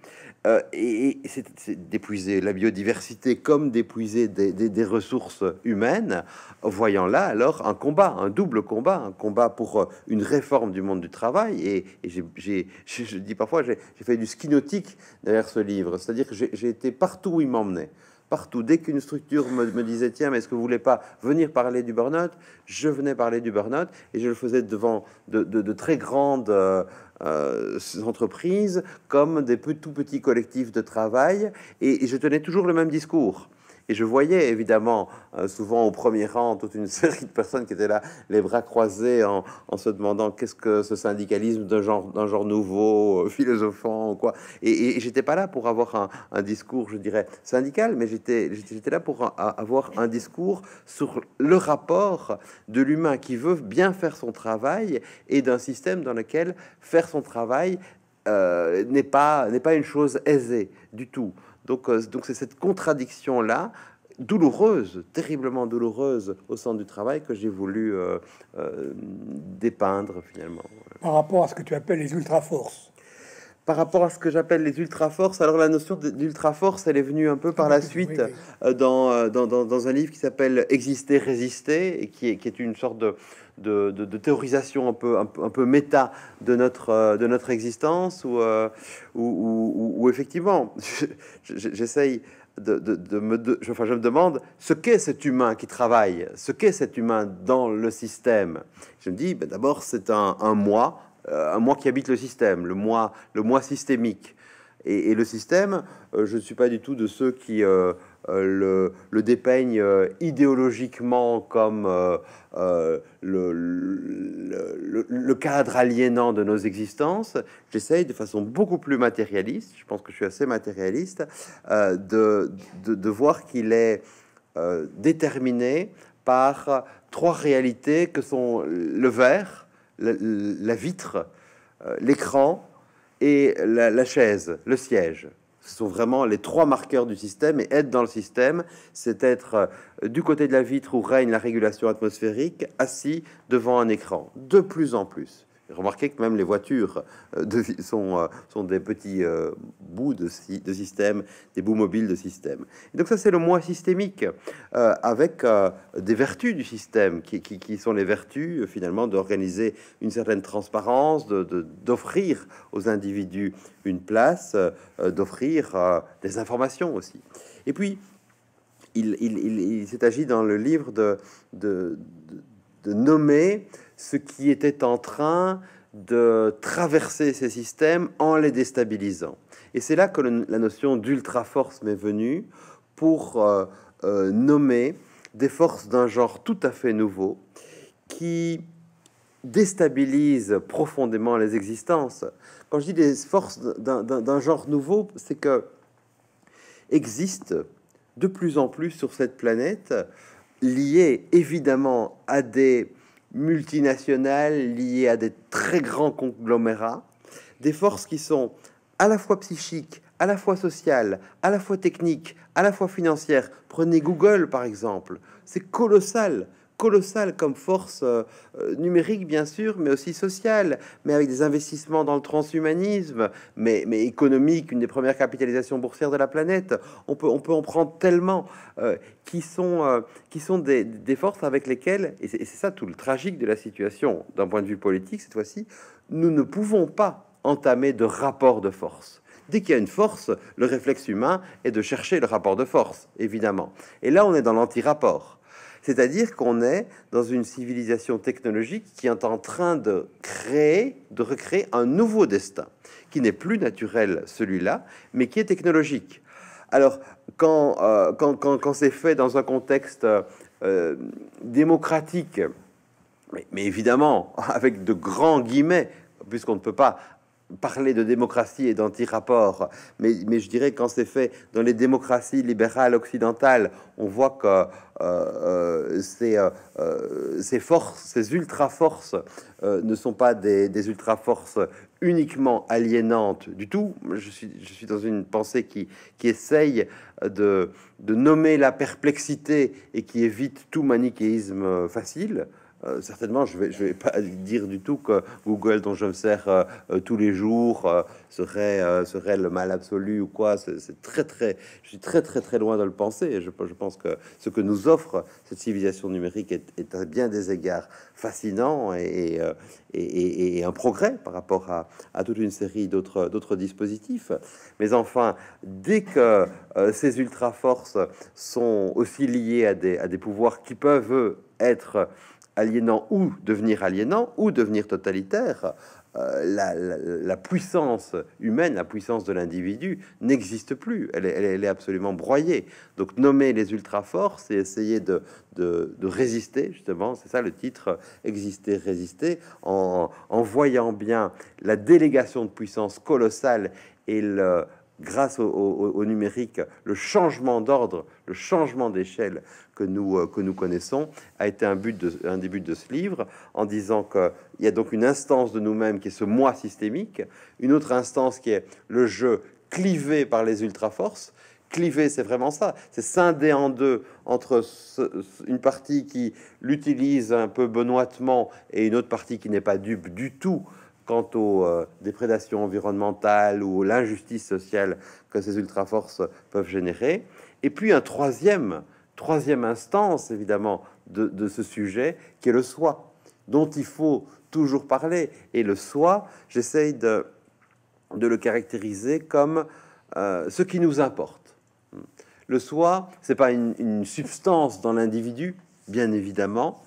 euh, et, c'est d'épuiser la biodiversité comme d'épuiser des, ressources humaines, voyant là alors un combat, un double combat, un combat pour euh, une réforme du monde du travail. Et, je, dis parfois, j'ai fait du skinotique derrière ce livre, c'est-à-dire que j'ai été partout où il m'emmenait partout. Dès qu'une structure me, disait, tiens, mais est-ce que vous voulez pas venir parler du burn-out Je venais parler du burn-out et je le faisais devant de, très grandes euh, euh, entreprises comme des tout petits collectifs de travail et je tenais toujours le même discours. Et je voyais évidemment euh, souvent au premier rang toute une série de personnes qui étaient là, les bras croisés, en, se demandant qu'est-ce que ce syndicalisme d'un genre, nouveau, euh, philosophant ou quoi. Et, et, j'étais pas là pour avoir un, discours, je dirais, syndical, mais j'étais, j'étais, là pour avoir un discours sur le rapport de l'humain qui veut bien faire son travail et d'un système dans lequel faire son travail euh, n'est pas n'est pas une chose aisée du tout. Euh, donc, c'est cette contradiction là douloureuse, terriblement douloureuse au sein du travail que j'ai voulu euh, euh, dépeindre finalement. Par rapport à ce que tu appelles les ultra-forces par rapport à ce que j'appelle les ultra-forces, alors la notion d'ultra-force, elle est venue un peu par la suite euh, euh, dans, un livre qui s'appelle Exister, résister, et qui est, une sorte de, théorisation un peu, un méta de notre, euh, de notre existence, ou effectivement, j'essaye de, me, je, me demande ce qu'est cet humain qui travaille, ce qu'est cet humain dans le système. Je me dis, ben, d'abord, c'est un, un moi un euh, moi qui habite le système, le moi, le moi systémique. Et, le système, euh, je ne suis pas du tout de ceux qui euh, le, le, dépeignent idéologiquement comme le, cadre aliénant de nos existences. J'essaye de façon beaucoup plus matérialiste, je pense que je suis assez matérialiste, de, de, de, voir qu'il est déterminé par trois réalités que sont le verre, la, vitre, euh, l'écran et la, chaise, le siège. Ce sont vraiment les trois marqueurs du système et être dans le système, c'est être euh, du côté de la vitre où règne la régulation atmosphérique, assis devant un écran, de plus en plus. Remarquez que même les voitures euh, euh, sont, des petits euh, bouts de, système, des bouts mobiles de système. donc ça, c'est le moi systémique, avec des vertus du système, qui, sont les vertus finalement d'organiser une certaine transparence, d'offrir aux individus une place, d'offrir des informations aussi. Et puis, il, il, s'est agi dans le livre de nommer ce qui était en train de traverser ces systèmes en les déstabilisant. Et c'est là que la notion d'ultra-force m'est venue pour euh, euh, nommer des forces d'un genre tout à fait nouveau qui déstabilisent profondément les existences. Quand je dis des forces d'un genre nouveau, c'est que existent de plus en plus sur cette planète, liées évidemment à des multinationales liées à des très grands conglomérats, des forces qui sont à la fois psychiques, à la fois sociales, à la fois techniques, à la fois financières. Prenez Google par exemple, c'est colossal colossal comme force euh, euh, numérique, bien sûr, mais aussi sociale, mais avec des investissements dans le transhumanisme, mais, économique, une des premières capitalisations boursières de la planète. On peut, on peut en prendre tellement euh, qui sont, qui sont des, des, forces avec lesquelles, et c'est ça tout le tragique de la situation d'un point de vue politique cette fois-ci, nous ne pouvons pas entamer de rapport de force. Dès qu'il y a une force, le réflexe humain est de chercher le rapport de force, évidemment. Et là, on est dans l'anti-rapport. C'est-à-dire qu'on est dans une civilisation technologique qui est en train de créer, de recréer un nouveau destin, qui n'est plus naturel celui-là, mais qui est technologique. Alors, quand, euh, c'est fait dans un contexte euh, démocratique, mais, évidemment avec de grands guillemets, puisqu'on ne peut pas parler de démocratie et d'anti-rapport, mais, je dirais quand c'est fait dans les démocraties libérales occidentales, on voit que euh, euh, euh, ces, forces, ces ultra-forces ne sont pas des, des ultra-forces uniquement aliénantes du tout. Je suis, dans une pensée qui, qui essaye de nommer la perplexité et qui évite tout manichéisme facile. Euh, certainement, je ne vais, pas dire du tout que Google, dont je me sers euh, euh, tous les jours, serait, serait le mal absolu ou quoi. C'est très, très, je suis très, très, très loin de le penser. je, pense que ce que nous offre cette civilisation numérique est, à bien des égards fascinant et, et, un progrès par rapport à, toute une série d'autres dispositifs. Mais enfin, dès que ces ultra-forces sont aussi liées à des, à des pouvoirs qui peuvent, être aliénant ou devenir aliénant ou devenir totalitaire. Euh, la, puissance humaine, la puissance de l'individu n'existe plus. Elle est, absolument broyée. Donc nommer les ultra forces c'est essayer de, de, résister, justement. C'est ça le titre, exister, résister, en, en voyant bien la délégation de puissance colossale et le, grâce au, numérique, le changement d'ordre, le changement d'échelle que nous, euh, connaissons, a été un, but de, des buts de ce livre, en disant qu'il y a donc une instance de nous-mêmes qui est ce moi systémique, une autre instance qui est le jeu clivé par les ultra-forces. Clivé, c'est vraiment ça, c'est scindé en deux entre une partie qui l'utilise un peu benoîtement et une autre partie qui n'est pas dupe du tout quant aux euh, déprédations environnementales ou l'injustice sociale que ces ultra-forces peuvent générer. Et puis un troisième, troisième instance, évidemment, de, ce sujet, qui est le soi, dont il faut toujours parler. Et le soi, j'essaye de, de, le caractériser comme euh, ce qui nous importe. Le soi, c'est pas une substance dans l'individu, bien évidemment,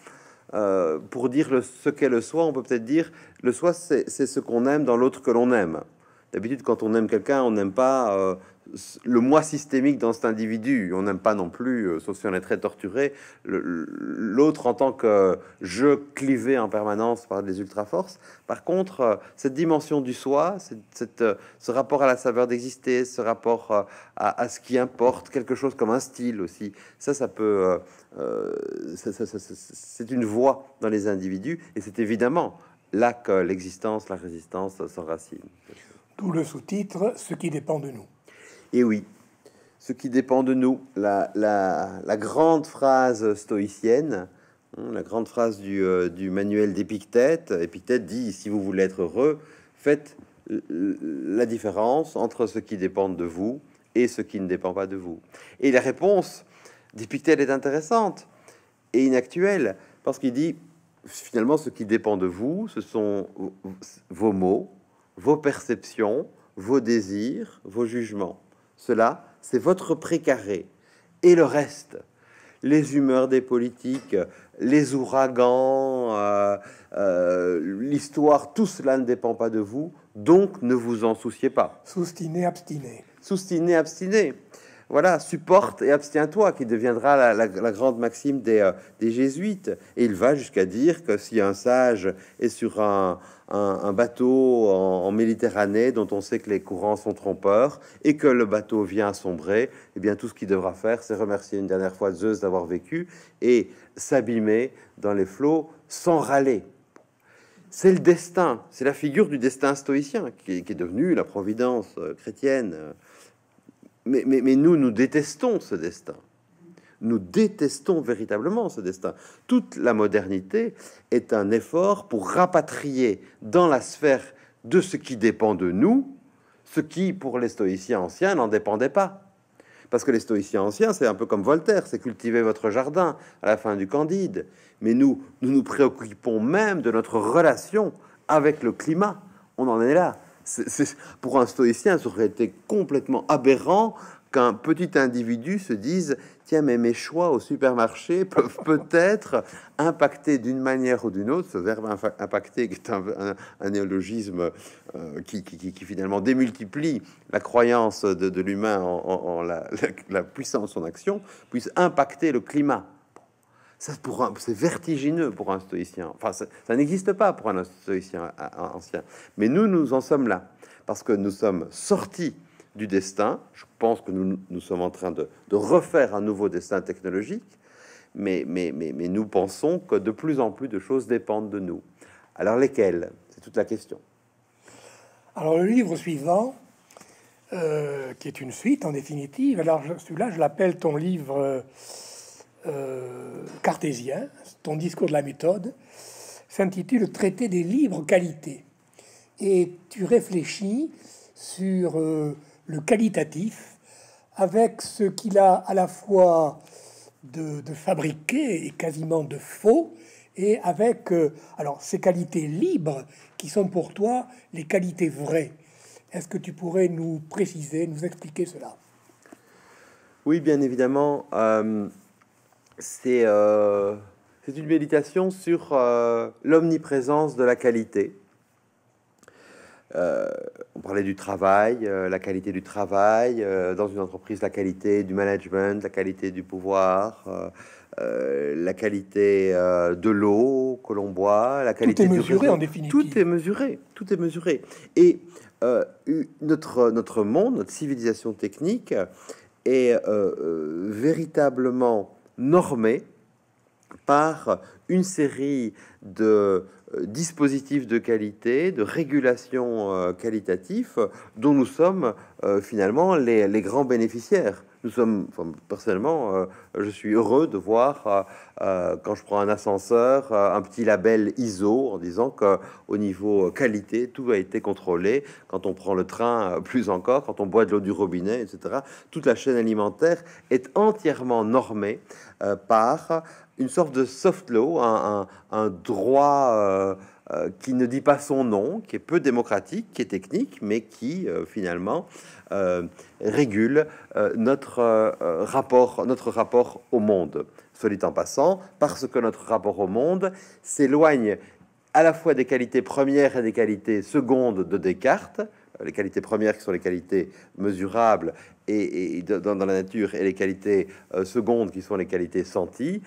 euh, pour dire ce qu'est le soi, on peut peut-être dire le soi, c'est ce qu'on aime dans l'autre que l'on aime. D'habitude, quand on aime quelqu'un, on n'aime pas euh, le moi systémique dans cet individu. On n'aime pas non plus, euh, sauf si on est très torturé, l'autre en tant que je clivé en permanence par des ultra-forces. Par contre, euh, cette dimension du soi, ce rapport à la saveur d'exister, ce rapport à, à, ce qui importe, quelque chose comme un style aussi, ça, ça peut... c'est une voie dans les individus et c'est évidemment là que l'existence, la résistance s'enracine. D'où le sous-titre Ce qui dépend de nous. Et eh oui, ce qui dépend de nous, la, grande phrase stoïcienne, hein, la grande phrase du, euh, du manuel d'Épictète. Épictète dit si vous voulez être heureux, faites euh, euh, la différence entre ce qui dépend de vous et ce qui ne dépend pas de vous. Et la réponse d'Épictète est intéressante et inactuelle parce qu'il dit finalement ce qui dépend de vous, ce sont vos mots, vos perceptions, vos désirs, vos jugements. Cela, c'est votre précaré. Et le reste, les humeurs des politiques, les ouragans, euh, euh, l'histoire, tout cela ne dépend pas de vous, donc ne vous en souciez pas. soustinez abstinez. soustinez abstinez voilà, supporte et abstiens-toi, qui deviendra la, grande maxime euh, des, jésuites. Et il va jusqu'à dire que si un sage est sur un, bateau en, Méditerranée dont on sait que les courants sont trompeurs et que le bateau vient à sombrer, eh bien tout ce qu'il devra faire, c'est remercier une dernière fois Zeus d'avoir vécu et s'abîmer dans les flots sans râler. C'est le destin, c'est la figure du destin stoïcien qui, qui est devenue la providence euh, chrétienne. Euh, mais, nous, nous détestons ce destin. Nous détestons véritablement ce destin. Toute la modernité est un effort pour rapatrier dans la sphère de ce qui dépend de nous, ce qui, pour les stoïciens anciens, n'en dépendait pas. Parce que les stoïciens anciens, c'est un peu comme Voltaire, c'est cultiver votre jardin à la fin du Candide. Mais nous, nous nous préoccupons même de notre relation avec le climat. On en est là pour un stoïcien, ça aurait été complètement aberrant qu'un petit individu se dise tiens mais mes choix au supermarché peuvent peut-être impacter d'une manière ou d'une autre ce verbe impacter qui est un, néologisme euh, qui, finalement démultiplie la croyance de, l'humain en, la, puissance en son action puisse impacter le climat ça, c'est vertigineux pour un stoïcien. Enfin, ça, n'existe pas pour un stoïcien ancien. Mais nous, nous en sommes là. Parce que nous sommes sortis du destin. Je pense que nous, sommes en train de, refaire un nouveau destin technologique. Mais, mais, mais, nous pensons que de plus en plus de choses dépendent de nous. Alors lesquelles C'est toute la question. Alors le livre suivant, euh, qui est une suite en définitive, alors celui-là je l'appelle ton livre euh, euh, cartésien, ton discours de la méthode, s'intitule Traité des libres qualités. Et tu réfléchis sur euh, le qualitatif avec ce qu'il a à la fois de, fabriquer fabriqué et quasiment de faux, et avec euh, alors ces qualités libres qui sont pour toi les qualités vraies. Est-ce que tu pourrais nous préciser, nous expliquer cela Oui, bien évidemment. Euh, c'est une méditation sur euh, l'omniprésence de la qualité. Euh, on parlait du travail, la qualité du travail, dans une entreprise, la qualité du management, la qualité du pouvoir, la qualité de l'eau que l'on boit, la qualité tout est mesuré en définitive. Tout est mesuré, tout est mesuré. Et notre, notre monde, notre civilisation technique est véritablement normée par une série de euh, dispositifs de qualité, de régulation euh, qualitatif, dont nous sommes euh, finalement les, grands bénéficiaires nous sommes, personnellement, je suis heureux de voir quand je prends un ascenseur, un petit label ISO en disant au niveau qualité, tout a été contrôlé. Quand on prend le train, plus encore, quand on boit de l'eau du robinet, etc., toute la chaîne alimentaire est entièrement normée euh, par une sorte de soft law, un, droit euh, euh, qui ne dit pas son nom, qui est peu démocratique, qui est technique, mais qui finalement régule notre rapport, au monde. Solide en passant, parce que notre rapport au monde s'éloigne à la fois des qualités premières et des qualités secondes de Descartes, les qualités premières qui sont les qualités mesurables et, dans, la nature et les qualités euh, secondes qui sont les qualités senties,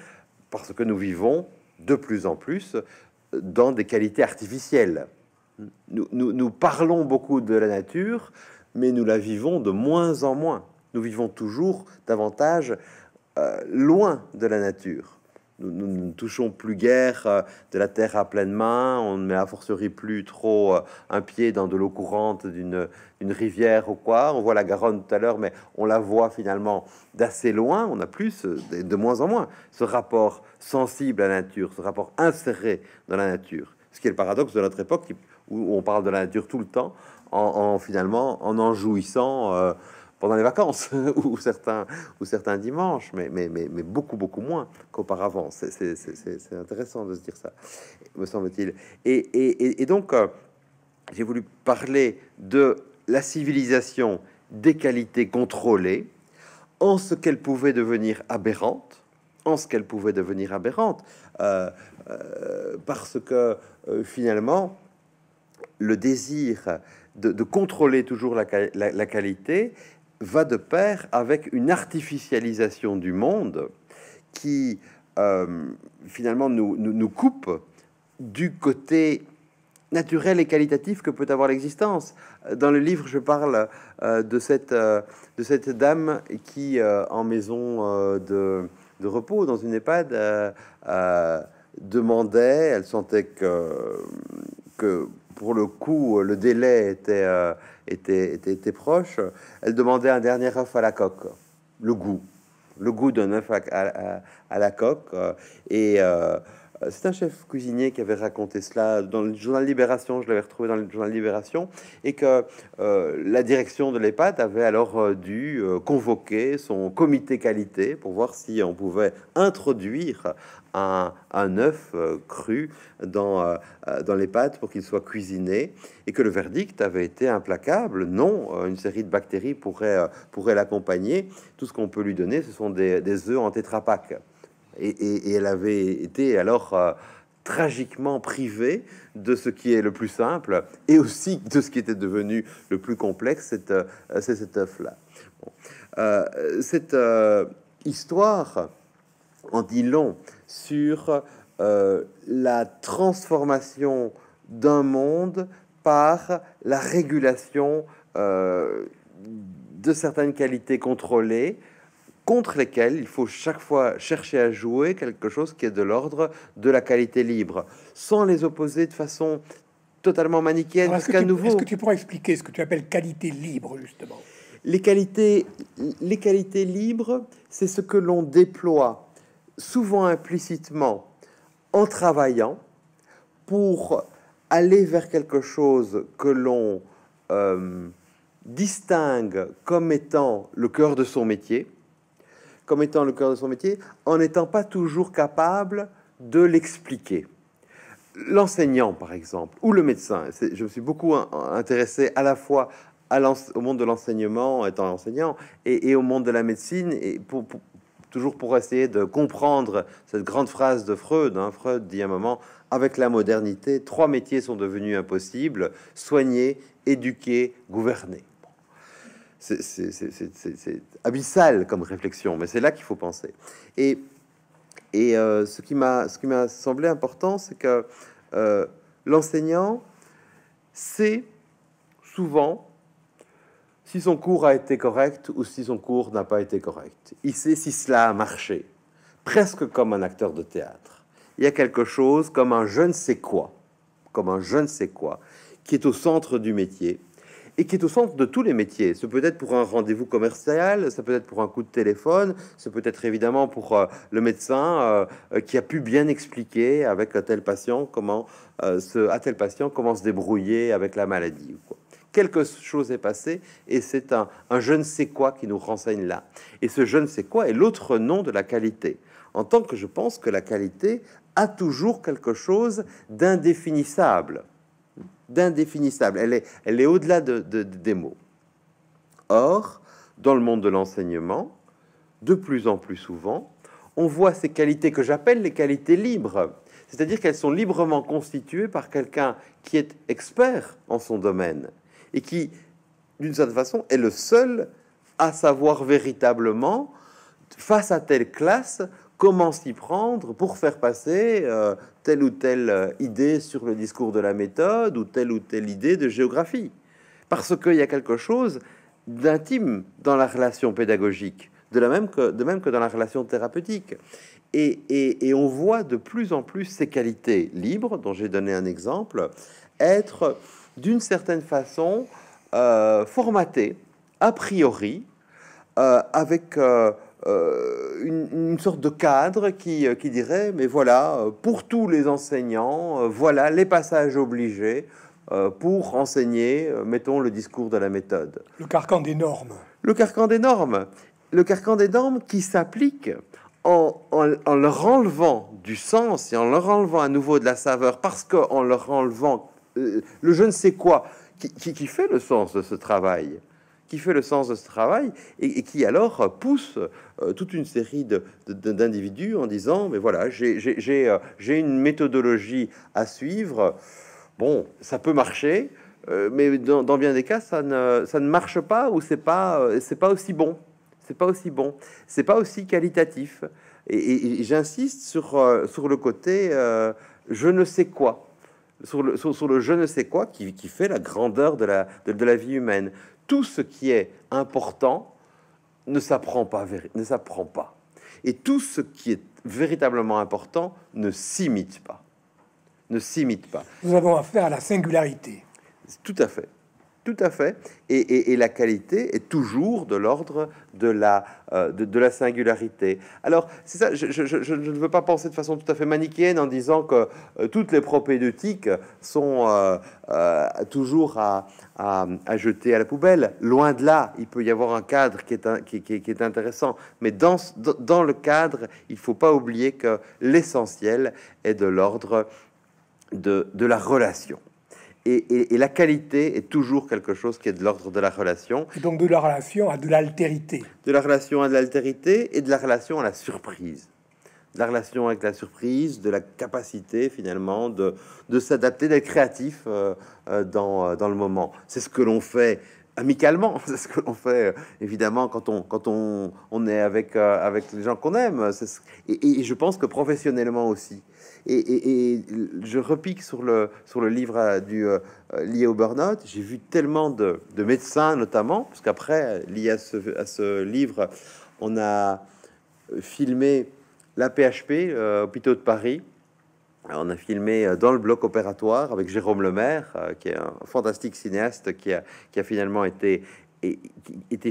parce que nous vivons de plus en plus euh, dans des qualités artificielles. Nous, parlons beaucoup de la nature, mais nous la vivons de moins en moins. Nous vivons toujours davantage euh, loin de la nature nous, ne touchons plus guère euh, de la terre à pleine main, on ne met à forcerie plus trop euh, un pied dans de l'eau courante d'une rivière ou quoi. On voit la Garonne tout à l'heure, mais on la voit finalement d'assez loin. On a plus, euh, de, de moins en moins, ce rapport sensible à la nature, ce rapport inséré dans la nature. Ce qui est le paradoxe de notre époque, où on parle de la nature tout le temps, en, finalement en en jouissant pendant les vacances ou, certains, ou certains dimanches, mais, mais, mais, beaucoup, beaucoup moins qu'auparavant. C'est intéressant de se dire ça, me semble-t-il. Et, et, donc, euh, j'ai voulu parler de la civilisation des qualités contrôlées en ce qu'elle pouvait devenir aberrante en ce qu'elle pouvait devenir aberrante, euh, euh, parce que finalement, le désir de, contrôler toujours la, la, la, qualité va de pair avec une artificialisation du monde qui euh, finalement nous, coupe du côté naturel et qualitatif que peut avoir l'existence. Dans le livre, je parle euh, de, cette, euh, de cette dame qui, en maison de, repos, dans une EHPAD, demandait, elle sentait que, que pour le coup, euh, le délai euh, était, était, proche. Elle demandait un dernier œuf à la coque, le goût, le goût d'un œuf à, la coque. Et euh, euh, c'est un chef cuisinier qui avait raconté cela dans le journal Libération, je l'avais retrouvé dans le journal Libération, et que euh, la direction de l'EHPAD avait alors euh, dû convoquer son comité qualité pour voir si on pouvait introduire un, œuf cru dans, dans pâtes pour qu'il soit cuisiné, et que le verdict avait été implacable. Non, une série de bactéries pourrait, l'accompagner. Tout ce qu'on peut lui donner, ce sont des, des œufs en tétrapaque. Et, elle avait été alors euh, tragiquement privée de ce qui est le plus simple et aussi de ce qui était devenu le plus complexe, c'est euh, cet œuf là cette euh, histoire en dit long sur la transformation d'un monde par la régulation de certaines qualités contrôlées contre lesquels il faut chaque fois chercher à jouer quelque chose qui est de l'ordre de la qualité libre, sans les opposer de façon totalement manichéenne jusqu'à nouveau. Est-ce que tu pourrais expliquer ce que tu appelles qualité libre, justement les qualités, les qualités libres, c'est ce que l'on déploie souvent implicitement en travaillant pour aller vers quelque chose que l'on euh, distingue comme étant le cœur de son métier, comme étant le cœur de son métier, en n'étant pas toujours capable de l'expliquer. L'enseignant, par exemple, ou le médecin, je me suis beaucoup hein, intéressé à la fois au monde de l'enseignement, étant enseignant, et, au monde de la médecine, et toujours pour essayer de comprendre cette grande phrase de Freud. Hein, Freud dit un moment, avec la modernité, trois métiers sont devenus impossibles, soigner, éduquer, gouverner c'est abyssal comme réflexion, mais c'est là qu'il faut penser. Et, euh, ce qui m'a semblé important, c'est que euh, l'enseignant sait souvent si son cours a été correct ou si son cours n'a pas été correct. Il sait si cela a marché, presque comme un acteur de théâtre. Il y a quelque chose comme un je ne sais quoi, comme un je ne sais quoi, qui est au centre du métier et qui est au centre de tous les métiers. Ce peut être pour un rendez-vous commercial, ça peut être pour un coup de téléphone, ça peut être évidemment pour euh, le médecin euh, qui a pu bien expliquer avec tel patient comment à euh, tel patient comment se débrouiller avec la maladie. Quoi. Quelque chose est passé et c'est un, un je ne sais quoi qui nous renseigne là. Et ce je ne sais quoi est l'autre nom de la qualité. En tant que je pense que la qualité a toujours quelque chose d'indéfinissable d'indéfinissable. Elle est, elle est au-delà des mots. Or, dans le monde de l'enseignement, de plus en plus souvent, on voit ces qualités que j'appelle les qualités libres. C'est-à-dire qu'elles sont librement constituées par quelqu'un qui est expert en son domaine et qui, d'une certaine façon, est le seul à savoir véritablement, face à telle classe, comment s'y prendre pour faire passer euh, telle ou telle euh, idée sur le discours de la méthode ou telle ou telle idée de géographie. Parce qu'il y a quelque chose d'intime dans la relation pédagogique, de, la même que, de même que dans la relation thérapeutique. Et, on voit de plus en plus ces qualités libres, dont j'ai donné un exemple, être d'une certaine façon euh, formatées a priori euh, avec euh, euh, une, sorte de cadre qui, euh, dirait, mais voilà, euh, pour tous les enseignants, voilà les passages obligés pour enseigner, mettons, le discours de la méthode. Le carcan des normes. Le carcan des normes. Le carcan des normes qui s'applique en, en, leur enlevant du sens et en leur enlevant à nouveau de la saveur, parce qu'en leur enlevant le je ne sais quoi qui, fait le sens de ce travail, qui fait le sens de ce travail et, qui alors pousse euh, toute une série d'individus de, en disant, mais voilà, euh, j'ai une méthodologie à suivre, bon, ça peut marcher, euh, mais dans, bien des cas, ça ne, ça ne marche pas ou c'est pas, c'est pas aussi bon. C'est pas aussi bon, c'est pas aussi qualitatif. Et, j'insiste sur, sur le côté je ne sais quoi. Sur le, sur, le, je ne sais quoi qui, qui fait la grandeur de la, de la vie humaine, tout ce qui est important ne s'apprend pas, ne s'apprend pas. Et tout ce qui est véritablement important ne s'imite pas. Ne s'imite pas. Nous avons affaire à la singularité. Tout à fait. Tout à fait. Et, la qualité est toujours de l'ordre de, la euh, singularité. Alors, je, ne veux pas penser de façon tout à fait manichéenne en disant que euh, toutes les propédeutiques sont euh, toujours à, jeter à la poubelle. Loin de là, il peut y avoir un cadre qui est, intéressant. Mais dans, le cadre, il ne faut pas oublier que l'essentiel est de l'ordre de la relation. Et, la qualité est toujours quelque chose qui est de l'ordre de la relation. Et donc de la relation à de l'altérité. De la relation à de l'altérité et de la relation à la surprise. la relation avec la surprise, de la capacité finalement de, de s'adapter, d'être créatif euh, euh, dans, euh, dans, le moment. C'est ce que l'on fait amicalement, c'est ce que l'on fait euh, évidemment quand on quand on, on est avec euh, avec les gens qu'on aime. Et, je pense que professionnellement aussi. Et, je repique sur le sur le livre euh, du lié au burn-out. J'ai vu tellement de, médecins notamment, parce qu'après lié à ce, livre, on a filmé la PHP, hôpital de Paris, euh, on a filmé euh, dans le bloc opératoire avec Jérôme Lemaire, euh, qui est un fantastique cinéaste qui a, finalement été,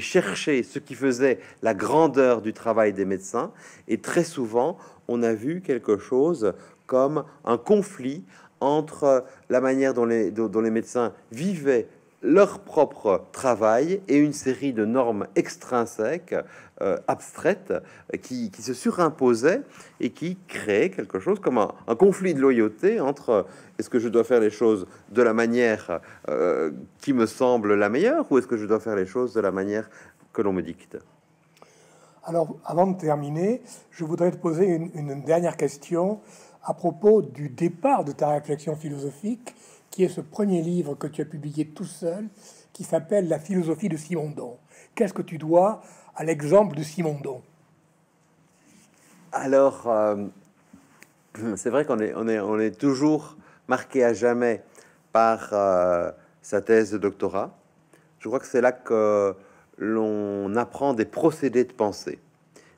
chercher ce qui faisait la grandeur du travail des médecins. Et très souvent, on a vu quelque chose comme un conflit entre la manière dont les médecins vivaient leur propre travail et une série de normes extrinsèques, euh, abstraites, qui, qui, se surimposaient et qui créaient quelque chose comme un, conflit de loyauté entre euh, est-ce que je dois faire les choses de la manière euh, qui me semble la meilleure ou est-ce que je dois faire les choses de la manière que l'on me dicte Alors, avant de terminer, je voudrais te poser une dernière question à propos du départ de ta réflexion philosophique qui est ce premier livre que tu as publié tout seul, qui s'appelle La philosophie de Simondon. Qu'est-ce que tu dois à l'exemple de Simondon Alors, euh, c'est vrai qu'on est, on est, on est toujours marqué à jamais par euh, sa thèse de doctorat. Je crois que c'est là que l'on apprend des procédés de pensée,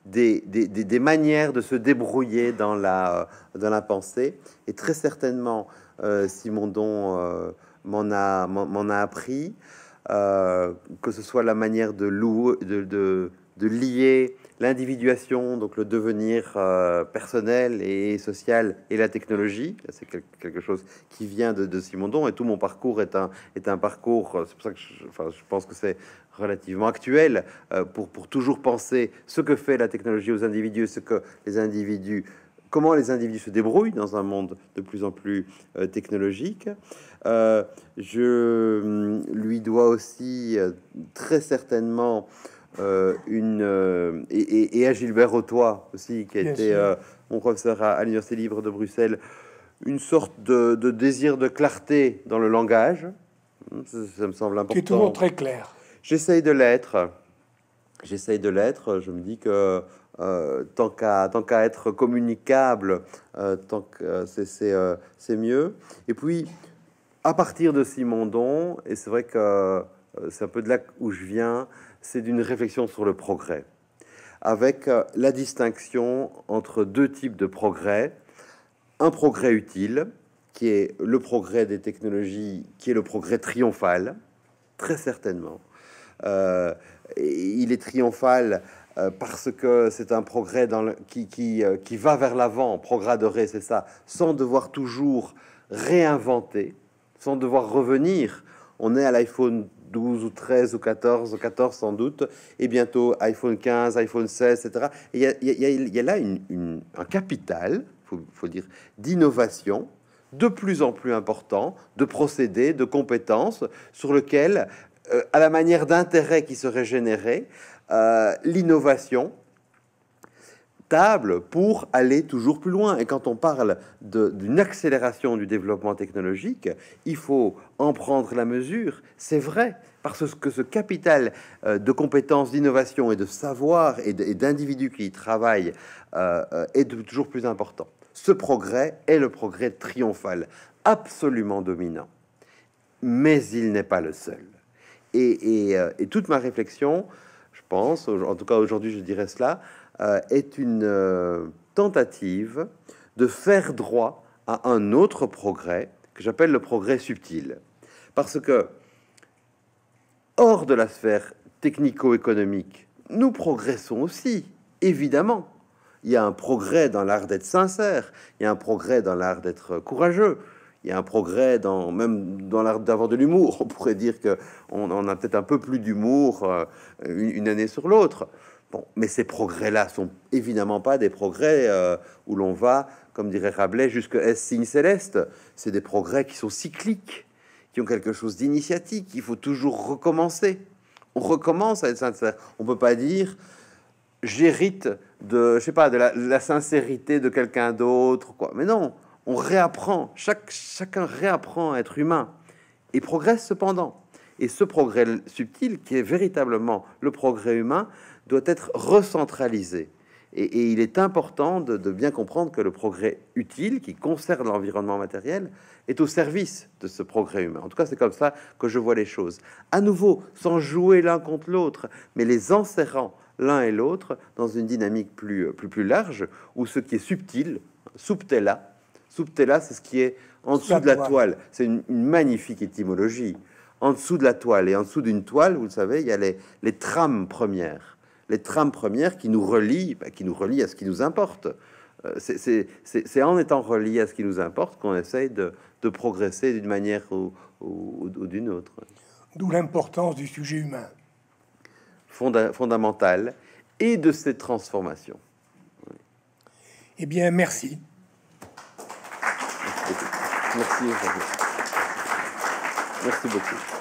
des, des, des, des, manières de se débrouiller dans la, euh, dans la pensée, et très certainement euh, Simondon euh, m'en a, m'en a appris, euh, que ce soit la manière de, de, lier l'individuation, donc le devenir personnel et social et la technologie. C'est quelque chose qui vient de, de, Simondon et tout mon parcours est un, est un parcours, c'est pour ça que je, pense que c'est relativement actuel, pour, pour toujours penser ce que fait la technologie aux individus, ce que les individus comment les individus se débrouillent dans un monde de plus en plus euh, technologique. Euh, je mm, lui dois aussi euh, très certainement une... Et, à Gilbert Autois aussi, qui a été mon professeur à, l'Université libre de Bruxelles, une sorte de, désir de clarté dans le langage. Hmm, ça, me semble important. Qui est toujours très clair. J'essaye de l'être. J'essaye de l'être. Je me dis que euh, tant qu'à tant qu'à être communicable, euh, tant que euh, c'est mieux. Et puis à partir de Simondon, et c'est vrai que c'est un peu de là où je viens, c'est d'une réflexion sur le progrès, avec la distinction entre deux types de progrès. Un progrès utile, qui est le progrès des technologies, qui est le progrès triomphal, très certainement. Euh, il est triomphal euh, parce que c'est un progrès dans euh, qui, va vers l'avant, ré, c'est ça, sans devoir toujours réinventer, sans devoir revenir. On est à l'iPhone 12 ou 13 ou 14, 14 sans doute, et bientôt iPhone 15, iPhone 16, etc. Il y, a là un capital, faut, faut dire, d'innovation de plus en plus important de procédés, de compétences sur lequel euh, à la manière d'intérêt qui serait généré, euh, l'innovation table pour aller toujours plus loin. Et quand on parle d'une accélération du développement technologique, il faut en prendre la mesure. C'est vrai, parce que ce capital euh, de compétences, d'innovation et de savoir et d'individus qui y travaillent est toujours plus important. Ce progrès est le progrès triomphal, absolument dominant. Mais il n'est pas le seul. Euh, et, toute ma réflexion, je pense, en tout cas aujourd'hui je dirais cela, euh, est une euh, tentative de faire droit à un autre progrès que j'appelle le progrès subtil. Parce que hors de la sphère technico-économique, nous progressons aussi, évidemment. Il y a un progrès dans l'art d'être sincère, il y a un progrès dans l'art d'être courageux, il y a un progrès dans même dans l'art d'avoir de l'humour. On pourrait dire que on en a peut-être un peu plus d'humour euh, une, année sur l'autre. Bon, mais ces progrès-là sont évidemment pas des progrès euh, où l'on va, comme dirait Rabelais, jusque S signe céleste. C'est des progrès qui sont cycliques, qui ont quelque chose d'initiatique. Il faut toujours recommencer. On recommence à être sincère. On peut pas dire j'hérite de, je sais pas, de la, la sincérité de quelqu'un d'autre, quoi. Mais non, on réapprend, chaque, chacun réapprend à être humain et progresse cependant. Et ce progrès subtil, qui est véritablement le progrès humain, doit être recentralisé. Et, il est important de, bien comprendre que le progrès utile, qui concerne l'environnement matériel, est au service de ce progrès humain. En tout cas, c'est comme ça que je vois les choses. À nouveau, sans jouer l'un contre l'autre, mais les enserrant l'un et l'autre dans une dynamique plus, plus, large, où ce qui est subtil, subtella », Subtela, c'est ce qui est en dessous de la toile. C'est une, magnifique étymologie. En dessous de la toile. Et en dessous d'une toile, vous le savez, il y a les, trames premières. Les trames premières qui nous relient, bah, qui nous relient à ce qui nous importe. Euh, c'est en étant relié à ce qui nous importe qu'on essaye de, progresser d'une manière ou, d'une autre. D'où l'importance du sujet humain. fondamental et de ces transformations. Eh bien, merci. Merci. Merci beaucoup.